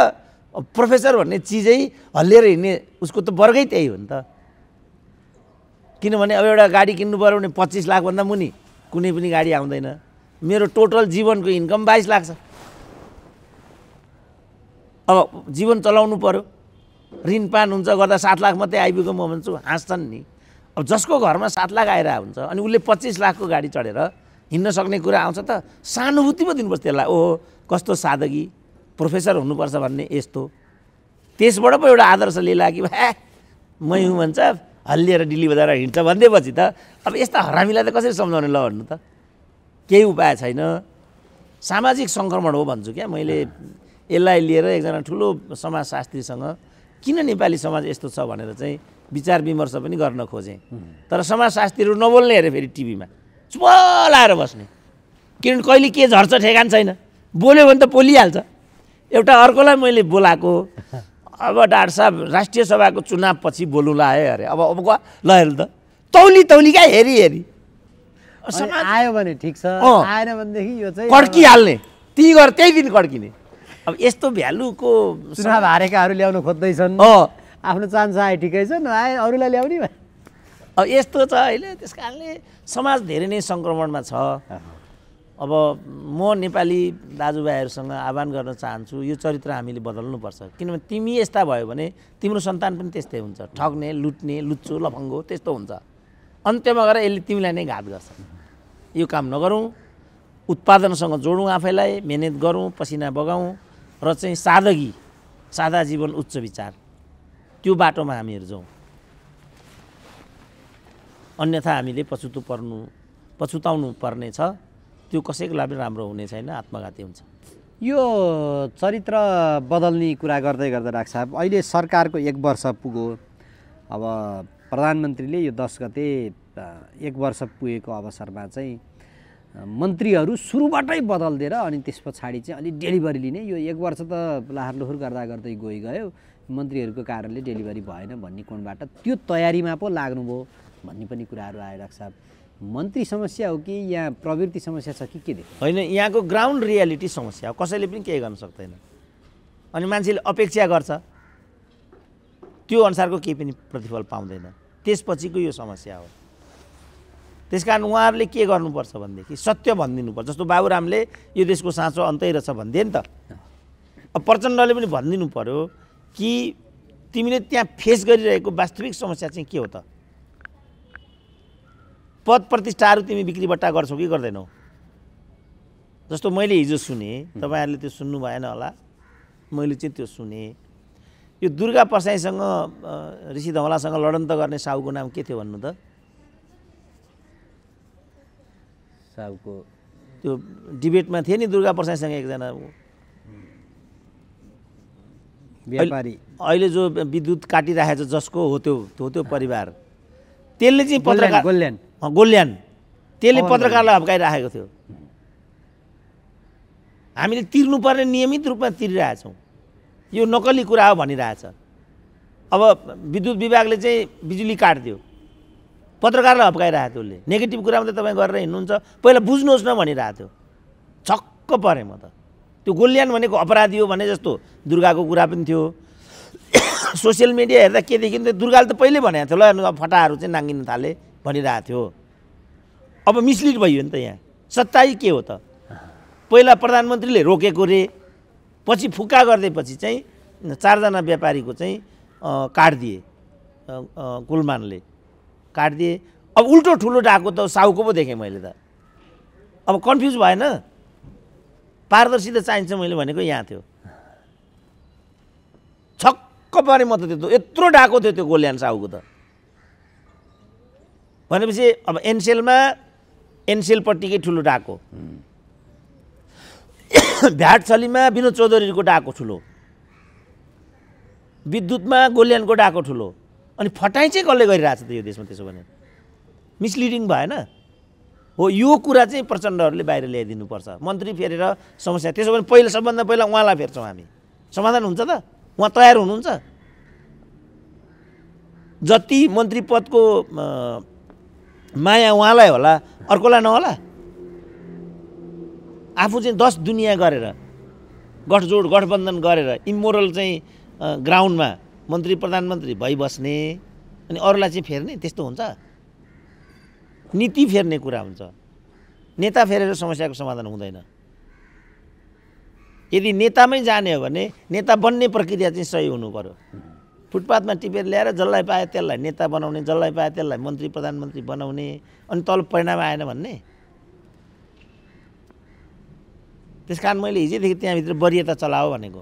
प्रोफेसर भन्ने चिजै हल्लिएर हिँड्ने उसको त वर्गै त्यही हो नि त किनभने अब एउटा गाडी किन्नु पऱ्यो भने पच्चिस लाखभन्दा मुनि कुनै पनि गाडी आउँदैन मेरो टोटल जीवनको इन्कम बाइस लाख छ अब जीवन चलाउनु पऱ्यो ऋण पान हुन्छ गर्दा सात लाख मात्रै आइपुग्यो म भन्छु हाँस्छन् नि अब जसको घरमा सात लाख आएर हुन्छ अनि उसले पच्चिस लाखको गाडी चढेर हिँड्न सक्ने कुरा आउँछ त सानुभूति पो दिनुपर्छ त्यसलाई ओहो कस्तो सादगी प्रोफेसर हुनुपर्छ भन्ने यस्तो त्यसबाट पो एउटा आदर्श लिएला कि भा मै हुँ भन्छ हल्लिएर डिल्ली बजाएर हिँड्छ भनिदिएपछि त अब यस्ता हरामीलाई त कसरी सम्झाउने ल भन्नु त केही उपाय छैन सामाजिक सङ्क्रमण हो भन्छु क्या मैले यसलाई लिएर एकजना ठुलो समाजशास्त्रीसँग किन नेपाली समाज यस्तो छ भनेर चाहिँ विचार विमर्श पनि गर्न खोजेँ तर समाजशास्त्रीहरू नबोल्ने अरे फेरि टिभीमा चुप लाएर बस्ने किनभने कहिले के झर्छ ठेगान छैन बोल्यो भने त बोलिहाल्छ एउटा अर्कोलाई मैले बोलाएको अब डाक्टर साहब राष्ट्रिय सभाको चुनावपछि बोलुला है अरे अब अब ल हेर त तौली तौली क्या हेरी हेरी आयो भने ठिक छ आएन भनेदेखि यो चाहिँ कड्किहाल्ने ती गर त्यही दिन कड्किने अब यस्तो भ्यालुको चुनाव हारेकाहरू ल्याउनु खोज्दैछन् आफ्नो चान्स आए ठिकै छ नआए अरूलाई ल्याउने अब यस्तो छ अहिले त्यस कारणले समाज धेरै नै सङ्क्रमणमा छ अब म नेपाली दाजुभाइहरूसँग आह्वान गर्न चाहन्छु यो चरित्र हामीले बदल्नुपर्छ किनभने तिमी यस्ता भयो भने तिम्रो सन्तान पनि त्यस्तै हुन्छ ठग्ने लुट्ने लुच्चो लफङ्गो त्यस्तो हुन्छ अन्त्यमा गएर यसले तिमीलाई नै घात गर्छ यो काम नगरौँ उत्पादनसँग जोडौँ आफैलाई मिहिनेत गरौँ पसिना बगाउँ र चाहिँ सादगी सादा जीवन उच्च विचार त्यो बाटोमा हामीहरू जाउँ अन्यथा हामीले पछुतो पर्नु पछुताउनु पर्ने छ त्यो कसैको लागि राम्रो हुने छैन आत्मघाती हुन्छ यो चरित्र बदल्ने कुरा गर्दै गर्दा राख साहब अहिले सरकारको एक वर्ष पुगो अब प्रधानमन्त्रीले यो दस गते एक वर्ष पुगेको अवसरमा चाहिँ मन्त्रीहरू सुरुबाटै बदलिदिएर अनि त्यस पछाडि चाहिँ अलिक डेलिभरी लिने यो एक वर्ष त लुहर गर्दा गर्दै गइ गयो मन्त्रीहरूको कारणले डेलिभरी भएन भन्ने कोणबाट त्यो तयारीमा पो लाग्नुभयो भन्ने पनि कुराहरू आयो डाक्टर साहब मन्त्री समस्या हो कि यहाँ प्रवृत्ति समस्या छ कि के देख होइन यहाँको ग्राउन्ड रियालिटी समस्या हो कसैले पनि केही गर्न सक्दैन अनि मान्छेले अपेक्षा गर्छ त्यो अनुसारको केही पनि प्रतिफल पाउँदैन त्यसपछिको यो समस्या हो त्यस कारण उहाँहरूले के गर्नुपर्छ भनेदेखि सत्य भनिदिनुपर्छ जस्तो बाबुरामले यो देशको साँचो अन्तै रहेछ भनिदिए नि त अब प्रचण्डले पनि भनिदिनु पऱ्यो कि तिमीले त्यहाँ फेस गरिरहेको वास्तविक समस्या चाहिँ के हो त पद प्रतिष्ठाहरू तिमी बिक्रीबट्टा गर्छौ कि गर्दैनौ जस्तो मैले हिजो सुने तपाईँहरूले त्यो सुन्नु भएन होला मैले चाहिँ त्यो सुने यो दुर्गा प्रसाईसँग ऋषि धमलासँग लडन त गर्ने साहुको नाम के थियो भन्नु त साहबको त्यो डिबेटमा थिए नि दुर्गा प्रसादसँग एकजना व्यापारी अहिले जो विद्युत काटिराखेको छ जसको हो त्यो हो त्यो परिवार त्यसले चाहिँ पत्रकार गोल्यान गोल्यान त्यसले पत्रकारलाई हप्काइराखेको थियो हामीले तिर्नु पर्ने नियमित रूपमा तिरिरहेछौँ यो नकली कुरा हो भनिरहेछ अब विद्युत विभागले चाहिँ बिजुली काटिदियो पत्रकारलाई हप्काइरहेको थियो उसले नेगेटिभ कुरा मात्रै तपाईँ गरेर हिँड्नुहुन्छ पहिला बुझ्नुहोस् न भनिरहेको थियो छक्क परेँ म त त्यो गोल्यान भनेको अपराधी हो भने जस्तो दुर्गाको कुरा पनि थियो सोसियल मिडिया हेर्दा के देखियो त दुर्गाले त पहिल्यै भनेको थियो ल अब फटाहरू चाहिँ नाङ्गिन थाले भनिरहेको थियो अब मिसलिड भयो नि त यहाँ सच्चाइ के हो त पहिला प्रधानमन्त्रीले रोकेको रे पछि फुक्का पछि चाहिँ चारजना व्यापारीको चाहिँ काट दिए गुलमानले काटिदिएँ अब उल्टो ठुलो डाको त साउको पो देखेँ मैले त अब कन्फ्युज भएन पारदर्शी त चाहिन्छ मैले भनेको यहाँ थियो छक्क परेँ म त त्यो यत्रो डाको थियो त्यो गोल्यान साहुको त भनेपछि अब एनसेलमा एनसेलपट्टिकै ठुलो डाको छलीमा विनोद चौधरीको डाको ठुलो विद्युतमा गोल्यानको डाको ठुलो अनि फटाइ चाहिँ कसले गरिरहेछ त यो देशमा त्यसो भने मिसलिडिङ भएन हो यो कुरा चाहिँ प्रचण्डहरूले बाहिर ल्याइदिनुपर्छ मन्त्री फेरेर समस्या त्यसो भने पहिला सबभन्दा पहिला उहाँलाई फेर्छौँ हामी समाधान हुन्छ त उहाँ तयार हुनुहुन्छ जति मन्त्री पदको माया उहाँलाई होला अर्कोलाई नहोला आफू चाहिँ दस दुनियाँ गरेर गठजोड गठबन्धन गरेर इमोरल चाहिँ ग्राउन्डमा मन्त्री प्रधानमन्त्री भइबस्ने अनि अरूलाई चाहिँ फेर्ने त्यस्तो हुन्छ नीति फेर्ने कुरा हुन्छ नेता फेरेर समस्याको समाधान हुँदैन यदि नेतामै जाने हो भने नेता बन्ने प्रक्रिया चाहिँ सही हुनु पऱ्यो फुटपाथमा टिपेर ल्याएर जसलाई पायो त्यसलाई नेता बनाउने जसलाई पायो त्यसलाई मन्त्री प्रधानमन्त्री बनाउने अनि तल परिणाम आएन भन्ने त्यस कारण मैले हिजैदेखि त्यहाँभित्र वरियता चलाओ भनेको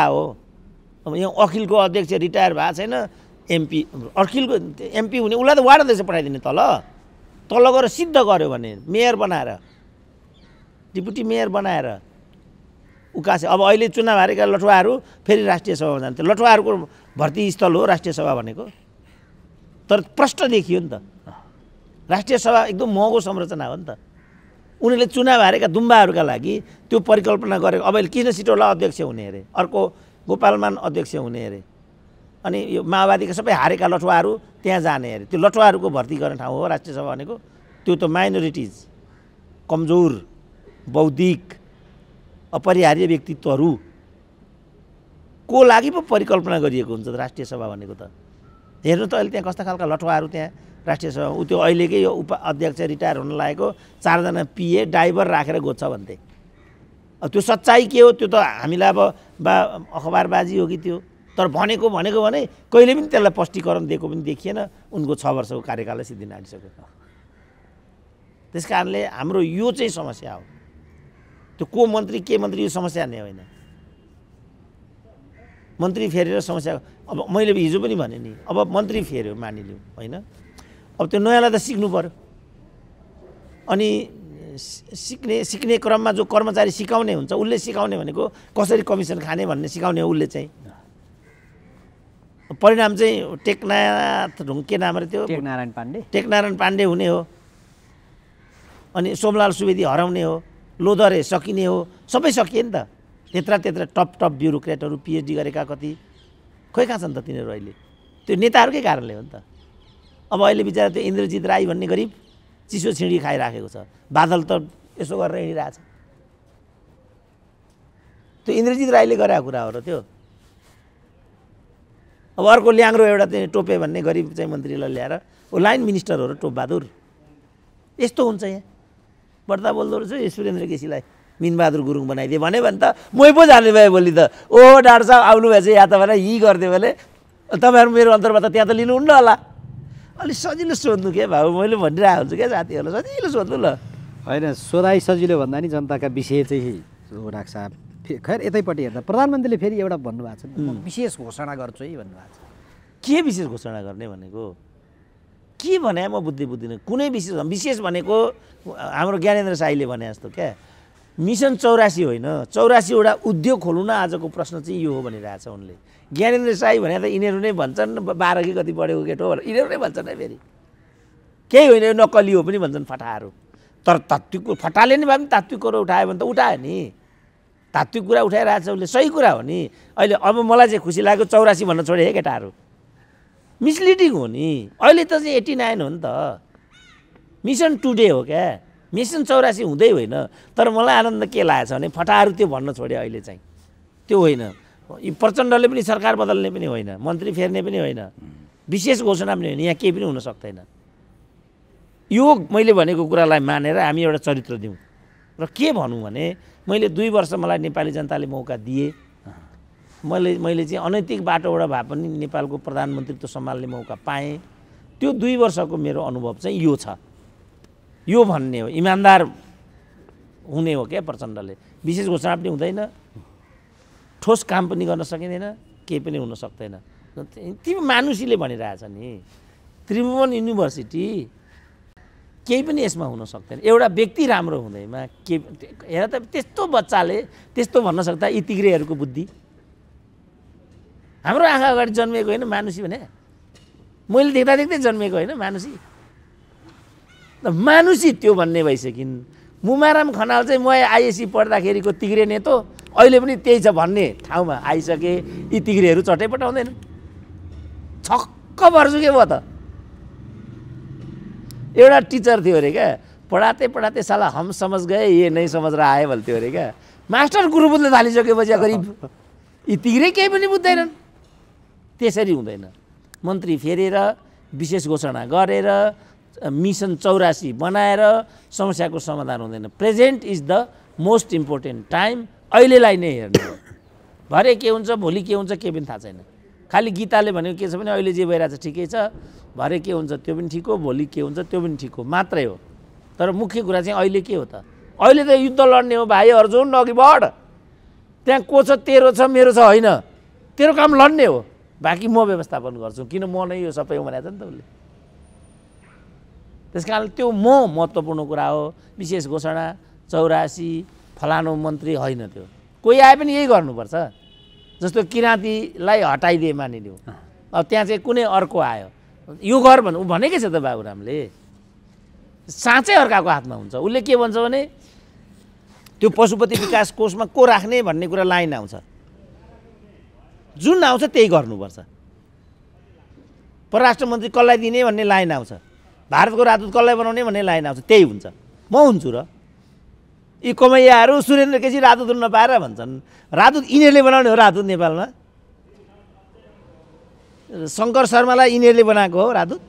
हो अब यहाँ अखिलको अध्यक्ष रिटायर भएको छैन एमपी अखिलको एमपी हुने उसलाई त वार्ड अध्यक्ष पठाइदिने तल तल गएर सिद्ध गऱ्यो भने मेयर बनाएर डिपुटी मेयर बनाएर उकासे अब अहिले चुनाव हारेका लठुवाहरू फेरि राष्ट्रिय सभामा जान्थ्यो लठुवाहरूको भर्ती स्थल हो राष्ट्रिय सभा भनेको तर प्रष्ट देखियो नि त राष्ट्रिय सभा एकदम महँगो संरचना हो नि त उनीहरूले चुनाव हारेका दुम्बाहरूका लागि त्यो परिकल्पना गरेको अब अहिले किन सिटोला अध्यक्ष हुने अरे अर्को गोपालमान अध्यक्ष हुने अरे अनि यो माओवादीका सबै हारेका लठुवाहरू त्यहाँ जाने अरे त्यो लठुवाहरूको भर्ती गर्ने ठाउँ हो राष्ट्रिय सभा भनेको त्यो त माइनोरिटिज कमजोर बौद्धिक अपरिहार्य व्यक्तित्वहरू को लागि पो परिकल्पना गरिएको हुन्छ त राष्ट्रिय सभा भनेको त हेर्नु त अहिले त्यहाँ कस्ता खालका लठुवाहरू त्यहाँ राष्ट्रिय सभा ऊ त्यो अहिलेकै यो उप अध्यक्ष रिटायर हुन लागेको चारजना पिए ड्राइभर राखेर गोज्छ भन्थे त्यो सच्चाइ के हो त्यो त हामीलाई अब बा अखबारबाजी हो कि त्यो तर भनेको भनेको भने कहिले पनि त्यसलाई पष्टीकरण दिएको पनि देखिएन उनको छ वर्षको कार्यकाललाई सिद्धिन आँटिसक्यो त्यस कारणले हाम्रो यो चाहिँ समस्या हो त्यो को मन्त्री के मन्त्री यो समस्या नै होइन मन्त्री फेरेर समस्या अब मैले हिजो पनि भने नि अब मन्त्री फेऱ्यो मानिलिउँ होइन अब त्यो नयाँलाई त सिक्नु पऱ्यो अनि सिक्ने सिक्ने क्रममा जो कर्मचारी सिकाउने हुन्छ उसले सिकाउने भनेको कसरी कमिसन खाने भन्ने सिकाउने हो उसले चाहिँ परिणाम चाहिँ टेकनाथ ढुङ्के नाम र त्यो टेकनारायण पाण्डे टेकनारायण पाण्डे हुने हो अनि सोमलाल सुवेदी हराउने हो लोधरे सकिने हो सबै सकिए नि त त्यत्र त्यत्र टप टप ब्युरोक्रेटहरू पिएचडी गरेका कति खोइ कहाँ छन् त तिनीहरू अहिले त्यो नेताहरूकै कारणले हो नि त अब अहिले बिचरा त्यो इन्द्रजित राई भन्ने गरिब चिसो छिँडी खाइराखेको छ बादल त यसो गरेर हिँडिरहेछ त्यो इन्द्रजित राईले गरेको कुरा हो र त्यो अब अर्को ल्याङ्रो एउटा चाहिँ टोपे भन्ने गरिब चाहिँ मन्त्रीलाई ल्याएर ऊ लाइन मिनिस्टर हो र टोपबहादुर यस्तो हुन्छ यहाँ बढ्दा बोल्दो रहेछ सुरेन्द्र केसीलाई मिनबहादुर गुरुङ बनाइदियो भने त मै पो जाने भयो भोलि त ओ डाक्टर साहब आउनुभएछ या त भने यी गरिदियो भने तपाईँहरू मेरो अन्तर्वार्ता त्यहाँ त लिनुहुन्न होला अलिक सजिलो सोध्नु के भाउ मैले भनिरहेको हुन्छु क्या साथीहरूलाई सजिलो सोध्नु ल होइन सोधाइ सजिलो भन्दा नि जनताका विषय चाहिँ हो डाक्टर साहब खैर यतैपट्टि हेर्दा प्रधानमन्त्रीले फेरि एउटा भन्नुभएको छ विशेष घोषणा गर्छु है भन्नुभएको छ के विशेष घोषणा गर्ने भनेको के भने म बुद्धि बुद्धिनँ कुनै विशेष विशेष भनेको हाम्रो ज्ञानेन्द्र साईले भने जस्तो क्या मिसन चौरासी होइन चौरासीवटा उद्योग खोल्नु न आजको प्रश्न चाहिँ यो हो भनिरहेछ उनले ज्ञानेन्द्र साई भने त यिनीहरू नै भन्छन् बाह्र कि कति बढेको केटो यिनीहरू नै भन्छन् है फेरि केही होइन नकली हो पनि भन्छन् फटाहरू तर तात्विक फटाले नि भए पनि तात्विक कुरो उठायो भने त उठायो नि तात्विक कुरा उठाइरहेको छ उसले सही कुरा हो नि अहिले अब मलाई चाहिँ खुसी लाग्यो चौरासी भन्न छोडे है केटाहरू मिसलिडिङ हो नि अहिले त चाहिँ एट्टी नाइन हो नि त मिसन टुडे हो क्या मिसन चौरासी हुँदै होइन तर मलाई आनन्द के लागेको छ भने फटाहरू त्यो भन्न छोड्यो अहिले चाहिँ त्यो होइन यी प्रचण्डले पनि सरकार बदल्ने पनि होइन मन्त्री फेर्ने पनि होइन विशेष घोषणा पनि होइन यहाँ केही पनि हुन सक्दैन यो मैले भनेको कुरालाई मानेर हामी एउटा चरित्र दिउँ र के भनौँ भने मैले दुई वर्ष मलाई नेपाली जनताले मौका दिए मैले मैले चाहिँ अनैतिक बाटोबाट भए पनि नेपालको प्रधानमन्त्रीत्व सम्हाल्ने मौका पाएँ त्यो दुई वर्षको मेरो अनुभव चाहिँ यो छ यो भन्ने हो इमान्दार हुने हो क्या प्रचण्डले विशेष घोषणा पनि हुँदैन ठोस काम पनि गर्न सकिँदैन केही पनि हुन सक्दैन ती मानुसीले भनिरहेछ नि त्रिभुवन युनिभर्सिटी केही पनि यसमा हुन सक्दैन एउटा व्यक्ति राम्रो हुँदैमा के हेर त त्यस्तो बच्चाले त्यस्तो भन्न सक्दा यी तिग्रेहरूको बुद्धि हाम्रो आँखा अगाडि जन्मिएको होइन मानुसी भने मैले देख्दा देख्दै जन्मिएको होइन मानुसी मानुसी त्यो भन्ने भइसकिन् मुमाराम खनाल चाहिँ म आइएसी पढ्दाखेरिको तिग्रे नेतो अहिले पनि त्यही छ भन्ने ठाउँमा आइसके यी तिग्रीहरू चटै पठाउँदैन छक्क पर्छु के म त एउटा टिचर थियो अरे क्या पढाते पढाते साला हम समझ गए ये नै समझ रहा आयो भन्थ्यो अरे क्या मास्टर गुरु बुझ्न थालिसकेपछि गरिब यी तिग्रै केही पनि बुझ्दैनन् त्यसरी हुँदैन मन्त्री फेरेर विशेष घोषणा गरेर मिसन चौरासी बनाएर समस्याको समाधान हुँदैन present is the most important time अहिलेलाई नै हेर्नु भरे के हुन्छ भोलि के हुन्छ के पनि थाहा छैन खालि गीताले भनेको के छ भने अहिले जे भइरहेछ ठिकै छ भरे के हुन्छ त्यो पनि ठिक हो भोलि के हुन्छ त्यो पनि ठिक हो मात्रै हो तर मुख्य कुरा चाहिँ अहिले के हो त अहिले त युद्ध लड्ने हो भाइ अर्जुन अघि बढ त्यहाँ को छ तेरो छ मेरो छ होइन तेरो काम लड्ने हो बाँकी म व्यवस्थापन गर्छु किन म नै यो सबै हो भनेको छ नि त उसले त्यस कारण त्यो म महत्त्वपूर्ण कुरा हो विशेष घोषणा चौरासी फलानु मन्त्री होइन त्यो कोही आए पनि यही गर्नुपर्छ जस्तो किराँतीलाई हटाइदिए मानिलिउँ अब त्यहाँ चाहिँ कुनै अर्को आयो यो गर भन्नु ऊ भनेकै छ त बाबुरामले साँच्चै अर्काको हातमा हुन्छ उसले के भन्छ भने त्यो पशुपति विकास कोषमा को राख्ने भन्ने कुरा लाइन आउँछ जुन आउँछ त्यही गर्नुपर्छ परराष्ट्र मन्त्री कसलाई दिने भन्ने लाइन आउँछ भारतको राजदूत कसलाई बनाउने भन्ने लाइन आउँछ त्यही हुन्छ म हुन्छु र यी कमैयाहरू सुरेन्द्र केसी राजदूत हुन नपाएर भन्छन् राजदूत यिनीहरूले बनाउने हो राजदूत नेपालमा शङ्कर शर्मालाई यिनीहरूले बनाएको हो राजदूत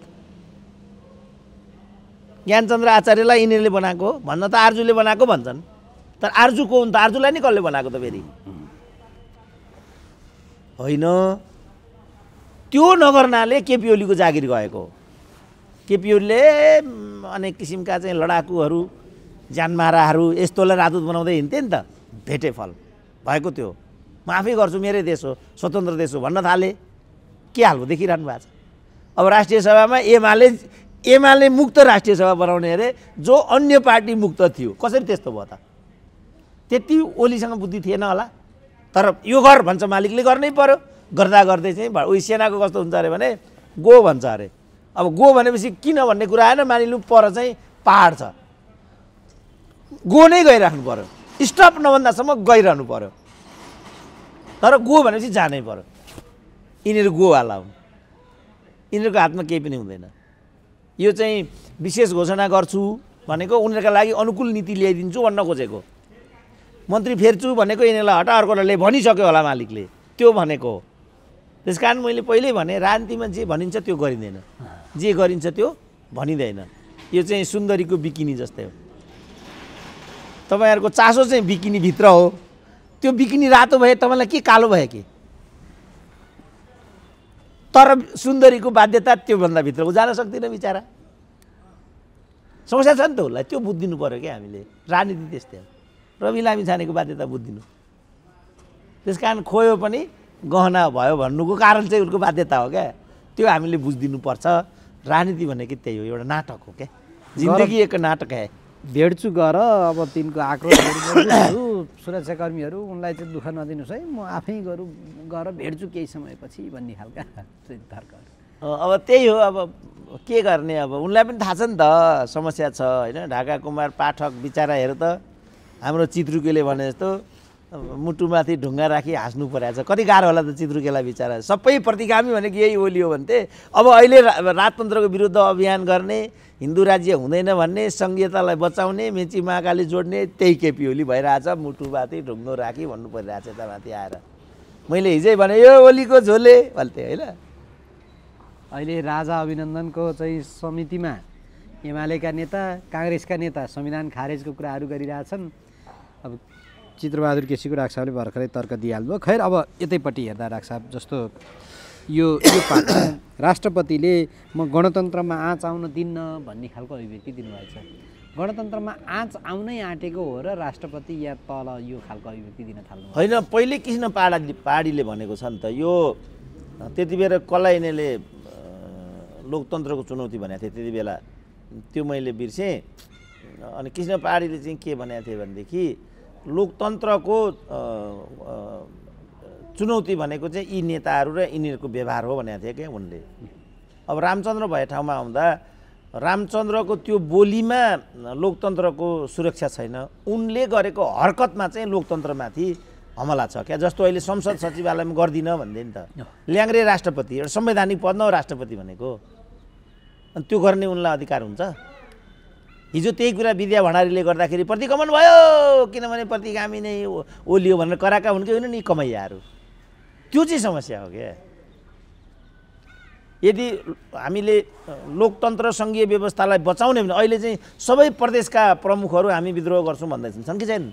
ज्ञानचन्द्र आचार्यलाई यिनीहरूले बनाएको हो भन्न त आर्जुले बनाएको भन्छन् तर आर्जु को हुन् त आर्जुलाई नै कसले बनाएको त फेरि होइन त्यो नगर्नाले केपी ओलीको जागिर गएको हो केपी ओलीले अनेक किसिमका चाहिँ लडाकुहरू ज्यानमाराहरू यस्तोलाई राजदूत बनाउँदै हिँड्थे नि त भेटे फल भएको त्यो म आफै गर्छु मेरै देश हो स्वतन्त्र देश हो भन्न थालेँ के हालको देखिरहनु भएको छ अब राष्ट्रिय सभामा एमाले एमाले मुक्त राष्ट्रिय सभा बनाउने अरे जो अन्य पार्टी मुक्त थियो कसरी त्यस्तो भयो त त्यति ओलीसँग बुद्धि थिएन होला तर यो गर भन्छ मालिकले गर्नै पर्यो गर्दा गर्दै चाहिँ उयो सेनाको कस्तो हुन्छ अरे भने गो भन्छ अरे अब गो भनेपछि किन भन्ने कुरा आएन मानिलु पर चाहिँ पाहाड छ गो नै गइराख्नु पऱ्यो स्टप नभन्दासम्म गइरहनु पऱ्यो तर गो भनेपछि जानै पऱ्यो यिनीहरू गोवाला हुन् यिनीहरूको हातमा केही पनि हुँदैन यो चाहिँ विशेष घोषणा गर्छु भनेको उनीहरूका लागि अनुकूल नीति ल्याइदिन्छु भन्न खोजेको मन्त्री फेर्छु भनेको यिनीहरूलाई हटा अर्कोलाई भनिसक्यो होला मालिकले त्यो भनेको हो त्यस कारण मैले पहिल्यै भने राजनीतिमा जे भनिन्छ त्यो गरिँदैन जे गरिन्छ त्यो भनिँदैन यो चाहिँ सुन्दरीको बिकिनी जस्तै हो तपाईँहरूको चासो चाहिँ बिकिनी भित्र हो त्यो बिकिनी रातो भए तपाईँलाई के कालो भयो कि तर सुन्दरीको बाध्यता त्योभन्दा भित्र जान सक्दिनँ बिचरा समस्या छ नि त उसलाई त्यो बुझिदिनु पऱ्यो क्या हामीले राजनीति त्यस्तै हो रवि लामी छानेको बाध्यता बुझिदिनु त्यस कारण खोयो पनि गहना भयो भन्नुको कारण चाहिँ उसको बाध्यता हो क्या त्यो हामीले बुझिदिनुपर्छ राजनीति भनेको त्यही हो एउटा नाटक हो क्या जिन्दगी एक नाटक है भेट्छु गर अब तिनको आक्रोश सुरक्षाकर्मीहरू उनलाई चाहिँ दुःख नदिनुहोस् है म आफै गरौँ गर भेट्छु केही समयपछि भन्ने खालका तर्कहरू अब त्यही हो अब के गर्ने अब उनलाई पनि थाहा छ नि त समस्या छ होइन ढाका कुमार पाठक हेर त हाम्रो चित्रुकेले भने जस्तो मुटुमाथि ढुङ्गा राखी हाँस्नु परेको छ कति गाह्रो होला त चित्रुकेला बिचरा सबै प्रतिगामी भनेको यही ओली हो भन्थे अब अहिले राजतन्त्रको विरुद्ध अभियान गर्ने हिन्दू राज्य हुँदैन भन्ने सङ्घीयतालाई बचाउने मेची महाकाली जोड्ने त्यही केपी ओली भइरहेछ मुटुमाथि ढुङ्गो राखी भन्नु परिरहेछ यतामाथि आएर मैले हिजै भने यो ओलीको झोले भन्थे होइन अहिले राजा अभिनन्दनको चाहिँ समितिमा एमालेका नेता काङ्ग्रेसका नेता संविधान खारेजको कुराहरू गरिरहेछन् अब चित्रबहादुर केसीको राग साहबले भर्खरै तर्क दिइहाल्नुभयो खैर अब यतैपट्टि हेर्दा राग जस्तो यो यो राष्ट्रपतिले म गणतन्त्रमा आँच आउन दिन्न भन्ने खालको अभिव्यक्ति दिनुभएको छ गणतन्त्रमा आँच आउनै आँटेको हो र राष्ट्रपति या तल यो खालको अभिव्यक्ति दिन थाल्नु होइन पहिले कृष्ण पाडा पाडीले भनेको छ नि त यो त्यति बेला कलाइनेले लोकतन्त्रको चुनौती भनेको थिएँ त्यति बेला त्यो मैले बिर्सेँ अनि कृष्ण पाडीले चाहिँ के भनेको थिएँ भनेदेखि लोकतन्त्रको चुनौती भनेको चाहिँ यी नेताहरू र यिनीहरूको व्यवहार हो भनेको थिएँ क्या उनले अब रामचन्द्र भए ठाउँमा आउँदा रामचन्द्रको त्यो बोलीमा लोकतन्त्रको सुरक्षा छैन उनले गरेको हरकतमा चाहिँ लोकतन्त्रमाथि हमला छ क्या जस्तो अहिले संसद सचिवालयमा गर्दिनँ भन्दै नि त ल्याङ्रे राष्ट्रपति एउटा संवैधानिक पद न राष्ट्रपति भनेको अनि त्यो गर्ने उनलाई अधिकार हुन्छ हिजो त्यही कुरा विद्या भण्डारीले गर्दाखेरि प्रतिगमन भयो किनभने प्रतिगामी नै ओलियो भनेर कराएका हुन् कि होइन नि कमैयाहरू त्यो चाहिँ समस्या हो क्या यदि हामीले लोकतन्त्र सङ्घीय व्यवस्थालाई बचाउने भने अहिले चाहिँ सबै प्रदेशका प्रमुखहरू हामी विद्रोह गर्छौँ भन्दैछन् छन् कि छैन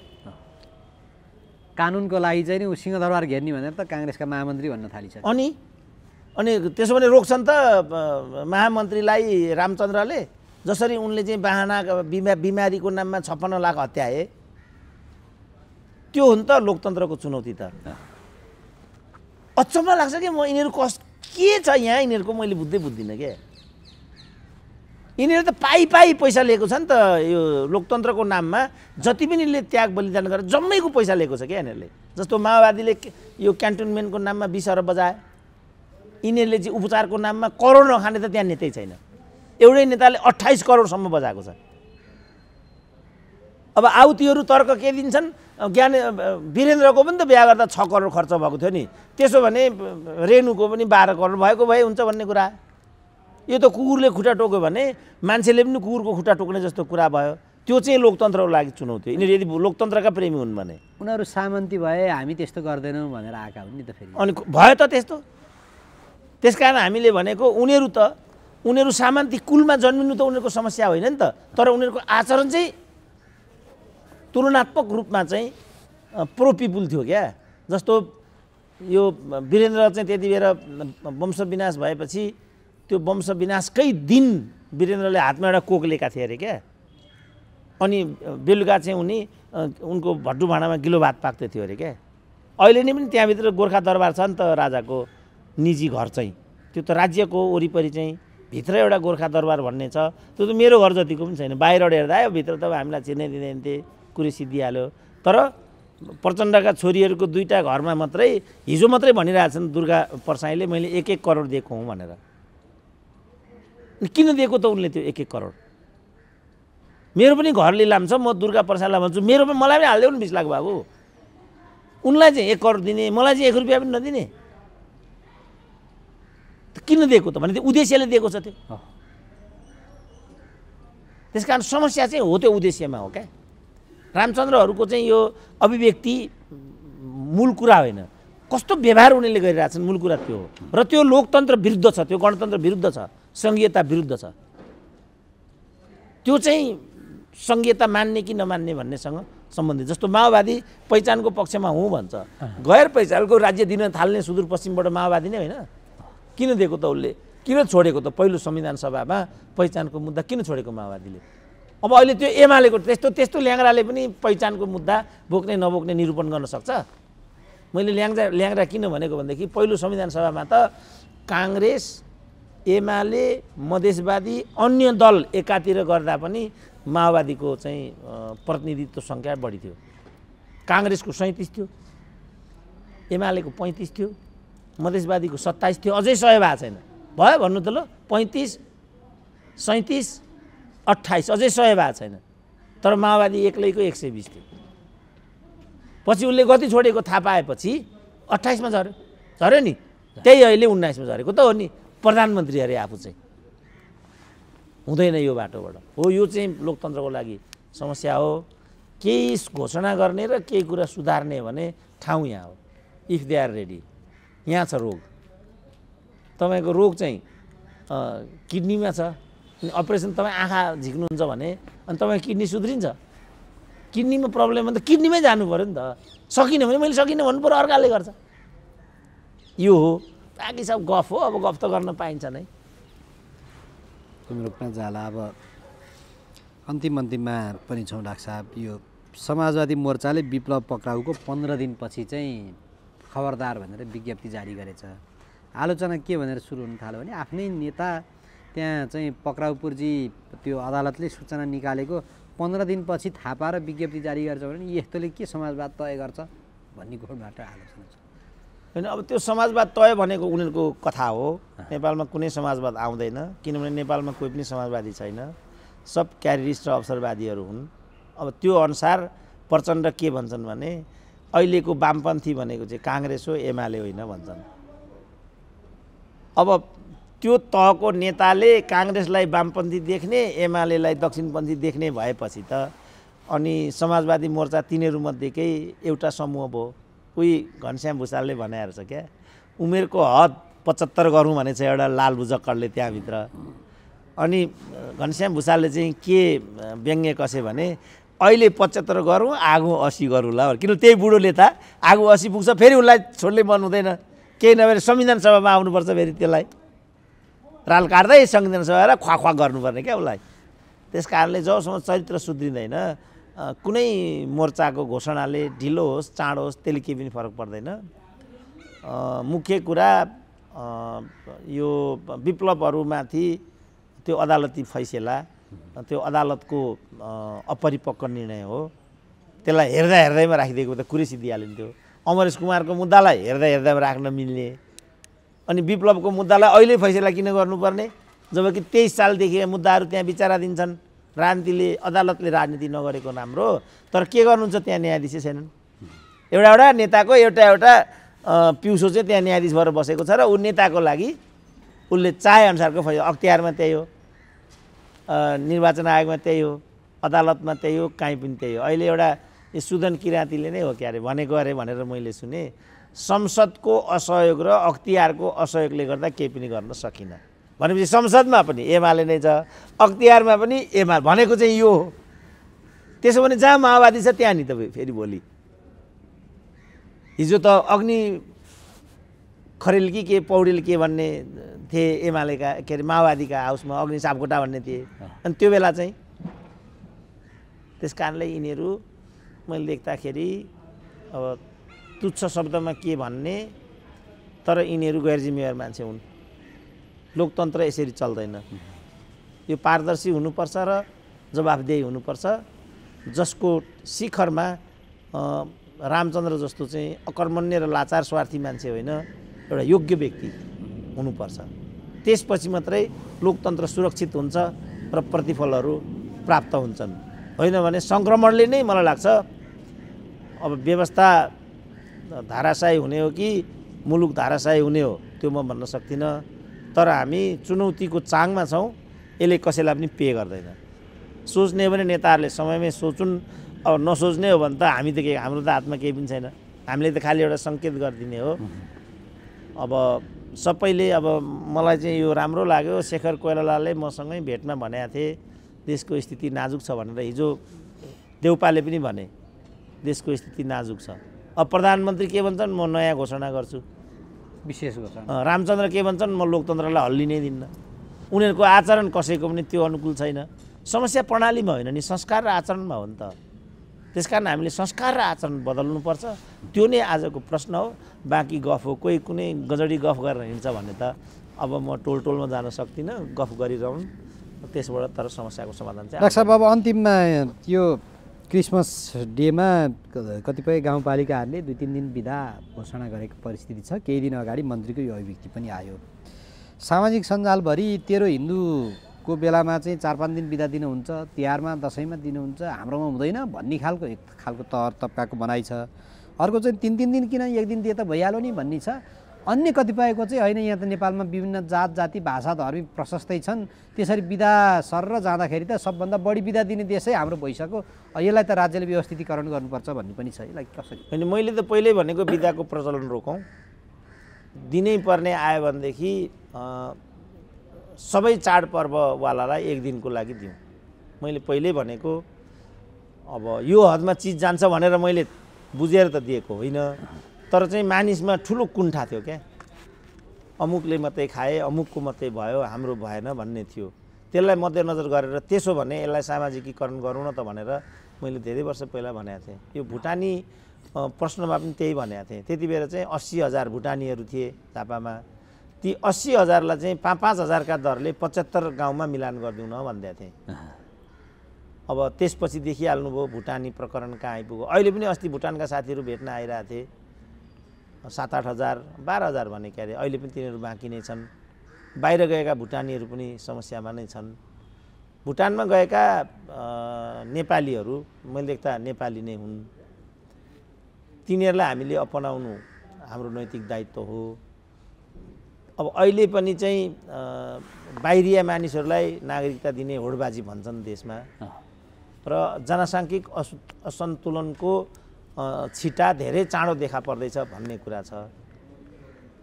कानुनको लागि चाहिँ नि सिंहदरबार घेर्ने भनेर त काङ्ग्रेसका महामन्त्री भन्न थालिन्छ अनि अनि त्यसो भने रोक्छन् त महामन्त्रीलाई रामचन्द्रले जसरी उनले चाहिँ बाहना बिमा बिमारीको नाममा छप्पन्न लाख हत्याए त्यो हो नि त लोकतन्त्रको चुनौती त अचम्म लाग्छ कि म यिनीहरू कस के छ यहाँ यिनीहरूको मैले बुझ्दै बुझ्दिनँ क्या यिनीहरू त पाइ पाइ पैसा लिएको छ नि त यो लोकतन्त्रको नाममा जति पनि त्याग बलिदान गरेर जम्मैको पैसा लिएको छ क्या यिनीहरूले जस्तो माओवादीले यो क्यान्टोनमेन्टको नाममा बिस अरब बजाए यिनीहरूले चाहिँ उपचारको नाममा करोड नखाने त त्यहाँ नेतै छैन एउटै नेताले अट्ठाइस करोडसम्म बजाएको छ अब आउ तर्क के दिन्छन् ज्ञान वीरेन्द्रको पनि त बिहा गर्दा छ करोड खर्च भएको थियो नि त्यसो भने रेणुको पनि बाह्र करोड भएको भए हुन्छ भन्ने कुरा यो त कुकुरले खुट्टा टोक्यो भने मान्छेले पनि कुकुरको खुट्टा टोक्ने जस्तो कुरा भयो त्यो चाहिँ लोकतन्त्रको लागि चुनौती यिनीहरू यदि लोकतन्त्रका प्रेमी हुन् भने उनीहरू सामन्ती भए हामी त्यस्तो गर्दैनौँ भनेर आएका हुन् नि त फेरि अनि भयो त त्यस्तो त्यस कारण हामीले भनेको उनीहरू त उनीहरू सामान्य कुलमा जन्मिनु त उनीहरूको समस्या होइन नि त तर उनीहरूको आचरण चाहिँ तुलनात्मक रूपमा चाहिँ प्रो थियो क्या जस्तो यो वीरेन्द्र चाहिँ त्यति बेर विनाश भएपछि त्यो वंश विनाशकै दिन वीरेन्द्रले हातमा एउटा कोक लिएका थिए अरे क्या अनि बेलुका चाहिँ उनी उनको भट्टु भाँडामा गिलो भात पाक्दै थियो अरे क्या अहिले नै पनि त्यहाँभित्र गोर्खा दरबार छ नि त राजाको निजी घर चाहिँ त्यो त राज्यको वरिपरि चाहिँ भित्र एउटा गोर्खा दरबार भन्ने छ त्यो त मेरो घर जतिको पनि छैन बाहिरबाट हेर्दा आयो भित्र त अब हामीलाई चिर्नै दिँदैन थिए कुरो सिद्धिहाल्यो तर प्रचण्डका छोरीहरूको दुईवटा घरमा मात्रै हिजो मात्रै भनिरहेछन् दुर्गा प्रसाईले मैले एक एक करोड दिएको हुँ भनेर किन दिएको त उनले त्यो एक एक करोड मेरो पनि घर लिलाम छ म दुर्गा प्रसादलाई भन्छु मेरो पनि मलाई पनि हालिदेऊ नि बिस लाख बाबु उनलाई चाहिँ एक करोड दिने मलाई चाहिँ एक रुपियाँ पनि नदिने किन दिएको त भने त्यो उद्देश्यले दिएको छ त्यो त्यस कारण समस्या चाहिँ हो त्यो उद्देश्यमा हो क्या रामचन्द्रहरूको चाहिँ यो अभिव्यक्ति मूल कुरा होइन कस्तो व्यवहार उनीहरूले गरिरहेछन् मूल कुरा त्यो हो र त्यो लोकतन्त्र विरुद्ध छ त्यो गणतन्त्र विरुद्ध छ सङ्घीयता विरुद्ध छ त्यो चाहिँ सङ्घीयता मान्ने कि नमान्ने भन्नेसँग सम्बन्धित जस्तो माओवादी पहिचानको पक्षमा हुँ भन्छ गैर पहिचानको राज्य दिन थाल्ने सुदूरपश्चिमबाट माओवादी नै होइन किन दिएको त उसले किन छोडेको त पहिलो संविधान सभामा पहिचानको मुद्दा किन छोडेको माओवादीले अब अहिले त्यो एमालेको त्यस्तो त्यस्तो ल्याङ्राले पनि पहिचानको मुद्दा बोक्ने नबोक्ने निरूपण गर्न सक्छ मैले ल्याङ्जा ल्याङ्रा किन भनेको भनेदेखि पहिलो संविधान सभामा त काङ्ग्रेस एमाले मधेसवादी अन्य दल एकातिर गर्दा पनि माओवादीको चाहिँ प्रतिनिधित्व सङ्ख्या बढी थियो काङ्ग्रेसको सैँतिस थियो एमालेको पैँतिस थियो मधेसवादीको सत्ताइस थियो अझै सय भएको छैन भयो भन्नु त ल पैँतिस सैँतिस अट्ठाइस अझै सय भएको छैन तर माओवादी एक्लैको एक सय बिस थियो पछि उसले गति छोडेको थाहा पाएपछि अट्ठाइसमा झऱ्यो झऱ्यो नि त्यही अहिले उन्नाइसमा झरेको त हो नि प्रधानमन्त्री अरे आफू चाहिँ हुँदैन यो बाटोबाट हो यो चाहिँ लोकतन्त्रको लागि समस्या हो केही घोषणा गर्ने र केही कुरा सुधार्ने भने ठाउँ यहाँ हो इफ दे आर रेडी यहाँ छ रोग तपाईँको रोग चाहिँ किडनीमा छ अपरेसन तपाईँ आँखा झिक्नुहुन्छ भने अनि तपाईँको किडनी सुध्रिन्छ किडनीमा प्रब्लम भने त किडनीमै जानु पऱ्यो नि त सकिनँ भने मैले सकिनँ भन्नु पऱ्यो अर्काले गर्छ यो हो बाँकी सब गफ हो अब गफ त गर्न पाइन्छ नै रुपनाथ जाला अब अन्तिम अन्तिममा पनि छौँ डाक्टर साहब यो समाजवादी मोर्चाले विप्लव पक्राउको पन्ध्र दिनपछि चाहिँ खबरदार भनेर विज्ञप्ति जारी गरेछ आलोचना के भनेर सुरु हुन थाल्यो भने आफ्नै नेता त्यहाँ चाहिँ पक्राउपुर्जी त्यो अदालतले सूचना निकालेको पन्ध्र दिनपछि थाहा पाएर विज्ञप्ति जारी गर्छ भने यस्तोले के समाजवाद तय गर्छ भन्ने कुरोबाट आलोचना छ होइन अब त्यो समाजवाद तय भनेको उनीहरूको कथा हो नेपालमा कुनै समाजवाद आउँदैन किनभने नेपालमा कोही पनि समाजवादी छैन सब क्यारिस्ट र अवसरवादीहरू हुन् अब त्यो अनुसार प्रचण्ड के भन्छन् भने अहिलेको वामपन्थी भनेको चाहिँ काङ्ग्रेस हो एमाले होइन भन्छन् अब त्यो तहको नेताले काङ्ग्रेसलाई वामपन्थी देख्ने एमालेलाई दक्षिणपन्थी देख्ने भएपछि त अनि समाजवादी मोर्चा तिनीहरूमध्येकै एउटा समूह भयो उही घनश्याम भूषालले भनेर छ क्या उमेरको हद पचहत्तर गरौँ भने चाहिँ एउटा लाल बुजक्कडले त्यहाँभित्र अनि घनश्याम भूषालले चाहिँ के व्यङ्ग्य कसे भने अहिले पचहत्तर गरौँ आगो असी गरौँला किन त्यही बुढोले त आगो असी पुग्छ फेरि उसलाई छोड्ने मन हुँदैन केही नभएर संविधान सभामा आउनुपर्छ फेरि त्यसलाई राल काट्दै संविधान सभा र ख्वाख्वा गर्नुपर्ने क्या उसलाई त्यस कारणले जबसम्म चरित्र सुध्रिँदैन कुनै मोर्चाको घोषणाले ढिलो होस् चाँडो होस् त्यसले केही पनि फरक पर्दैन मुख्य कुरा यो विप्लवहरूमाथि त्यो अदालती फैसला त्यो अदालतको अपरिपक्व निर्णय हो त्यसलाई हेर्दा हेर्दैमा राखिदिएको त कुरै त्यो अमरेश कुमारको मुद्दालाई हेर्दा हेर्दैमा राख्न मिल्ने अनि विप्लवको मुद्दालाई अहिले फैसला किन गर्नुपर्ने जबकि तेइस सालदेखि मुद्दाहरू त्यहाँ विचारा दिन्छन् राजनीतिले अदालतले राजनीति नगरेको राम्रो तर के गर्नुहुन्छ त्यहाँ न्यायाधीश छैनन् एउटा एउटा नेताको एउटा एउटा पिउसो चाहिँ त्यहाँ न्यायाधीश भएर बसेको छ र ऊ नेताको लागि उसले चाहेअनुसारको फैसला अख्तियारमा त्यही हो निर्वाचन आयोगमा त्यही हो अदालतमा त्यही हो काहीँ पनि त्यही हो अहिले एउटा सुदन किराँतीले नै हो क्या अरे भनेको अरे भनेर मैले सुने संसदको असहयोग र अख्तियारको असहयोगले गर्दा केही पनि गर्न सकिनँ भनेपछि संसदमा पनि एमाले नै छ अख्तियारमा पनि एमा भनेको चाहिँ यो हो त्यसो भने जहाँ माओवादी छ त्यहाँ नि त फेरि भोलि हिजो त अग्नि खरेल कि के पौडेल के भन्ने थिए एमालेका के अरे माओवादीका हाउसमा अग्नि सापकोटा भन्ने थिए अनि त्यो बेला चाहिँ त्यस कारणले यिनीहरू मैले लेख्दाखेरि अब तुच्छ शब्दमा के भन्ने तर यिनीहरू गैर जिम्मेवार मान्छे हुन् लोकतन्त्र यसरी चल्दैन यो पारदर्शी हुनुपर्छ र जवाफदेही हुनुपर्छ जसको शिखरमा रामचन्द्र जस्तो चाहिँ अकर्मण्य र लाचार स्वार्थी मान्छे होइन एउटा योग्य व्यक्ति हुनुपर्छ त्यसपछि मात्रै लोकतन्त्र सुरक्षित हुन्छ र प्रतिफलहरू प्राप्त हुन्छन् होइन भने सङ्क्रमणले नै मलाई लाग्छ अब व्यवस्था धाराशायी हुने हो कि मुलुक धाराशायी हुने हो त्यो म भन्न सक्दिनँ तर हामी चुनौतीको चाङमा छौँ यसले कसैलाई पनि पे गर्दैन सोच्ने हो भने नेताहरूले समयमै सोचुन् अब नसोच्ने हो भने त हामी त के हाम्रो त हातमा केही पनि छैन हामीले त खालि एउटा सङ्केत गरिदिने हो अब सबैले अब मलाई चाहिँ यो राम्रो लाग्यो शेखर कोइरालाले मसँगै भेटमा भनेका थिए देशको स्थिति नाजुक छ भनेर हिजो देउपाले पनि भने देशको स्थिति नाजुक छ अब प्रधानमन्त्री के भन्छन् म नयाँ घोषणा गर्छु विशेष घोषणा रामचन्द्र के भन्छन् म लोकतन्त्रलाई हल्लिनै दिन्न उनीहरूको आचरण कसैको पनि त्यो अनुकूल छैन समस्या प्रणालीमा होइन नि संस्कार र आचरणमा हो नि त त्यस कारण हामीले संस्कार र आचरण बदल्नुपर्छ त्यो नै आजको प्रश्न हो बाँकी गफ हो कोही कुनै गजडी गफ गरेर हिँड्छ भने त अब म टोल टोलमा जान सक्दिनँ गफ गरिरहन् त्यसबाट तर समस्याको समाधान चाहिँ डाक्टर साहब अब अन्तिममा त्यो क्रिसमस डेमा कतिपय गाउँपालिकाहरूले दुई तिन दिन बिदा घोषणा गरेको परिस्थिति छ केही दिन अगाडि मन्त्रीको यो अभिव्यक्ति पनि आयो सामाजिक सञ्जालभरि तेरो हिन्दू को बेलामा चाहिँ चार पाँच दिन बिदा दिनुहुन्छ तिहारमा दसैँमा दिनुहुन्छ हाम्रोमा हुँदैन भन्ने खालको एक खालको तहर तप्काको बनाइ छ अर्को चाहिँ तिन तिन दिन किन एक दिन दिए त भइहाल्यो नि भन्ने छ अन्य कतिपयको चाहिँ होइन यहाँ त नेपालमा विभिन्न जात जाति भाषा धर्मी प्रशस्तै छन् त्यसरी बिदा सर र जाँदाखेरि त सबभन्दा बढी बिदा दिने देशै हाम्रो भइसक्यो यसलाई त राज्यले व्यवस्थितीकरण गर्नुपर्छ भन्ने पनि छ यसलाई कसरी होइन मैले त पहिल्यै भनेको बिदाको प्रचलन रोकौँ दिनै पर्ने आयो भनेदेखि सबै चाडपर्ववालालाई एक दिनको लागि दिउँ मैले पहिल्यै भनेको अब यो हदमा चिज जान्छ भनेर मैले बुझेर त दिएको होइन तर चाहिँ मानिसमा ठुलो कुण्ठा थियो क्या अमुकले मात्रै खाए अमुकको मात्रै भयो हाम्रो भएन भन्ने थियो त्यसलाई मध्यनजर गरेर त्यसो भने यसलाई सामाजिकीकरण गरौँ न त भनेर मैले धेरै वर्ष पहिला भनेको थिएँ यो भुटानी प्रश्नमा पनि त्यही भनेको थिएँ त्यति बेला चाहिँ अस्सी हजार भुटानीहरू थिए झापामा ती अस्सी हजारलाई चाहिँ पाँच पाँच हजारका दरले पचहत्तर गाउँमा मिलान गरिदिउन न भन्दै थिएँ अब त्यसपछि देखिहाल्नुभयो भुटानी प्रकरण कहाँ आइपुग्यो अहिले पनि अस्ति भुटानका साथीहरू भेट्न आइरहेको थिए सात आठ हजार बाह्र हजार भने के अरे अहिले पनि तिनीहरू बाँकी नै छन् बाहिर गएका भुटानीहरू पनि समस्यामा नै छन् भुटानमा गएका नेपालीहरू मैले देख्दा नेपाली नै हुन् तिनीहरूलाई हामीले अपनाउनु हाम्रो नैतिक दायित्व हो अब अहिले पनि चाहिँ बाहिरिया मानिसहरूलाई नागरिकता दिने होडबाजी भन्छन् देशमा र जनसाङ्ख्यिक असु असन्तुलनको छिटा धेरै चाँडो देखा पर्दैछ भन्ने कुरा छ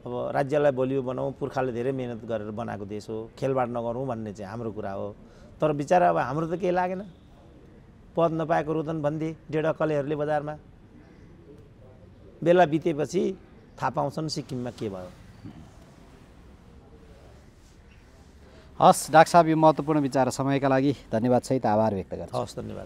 अब राज्यलाई बलियो बनाऊ पुर्खाले धेरै मिहिनेत गरेर बनाएको देश हो खेलबाड नगरौँ भन्ने चाहिँ हाम्रो कुरा हो तर बिचरा अब हाम्रो त केही लागेन पद नपाएको रोदन भन्दी डेढ कलेहरूले बजारमा बेला बितेपछि थाहा पाउँछन् सिक्किममा के भयो हस् डाक्टर साहब यो महत्त्वपूर्ण विचार समयका लागि धन्यवाद सहित आभार व्यक्त गर्छु हस् धन्यवाद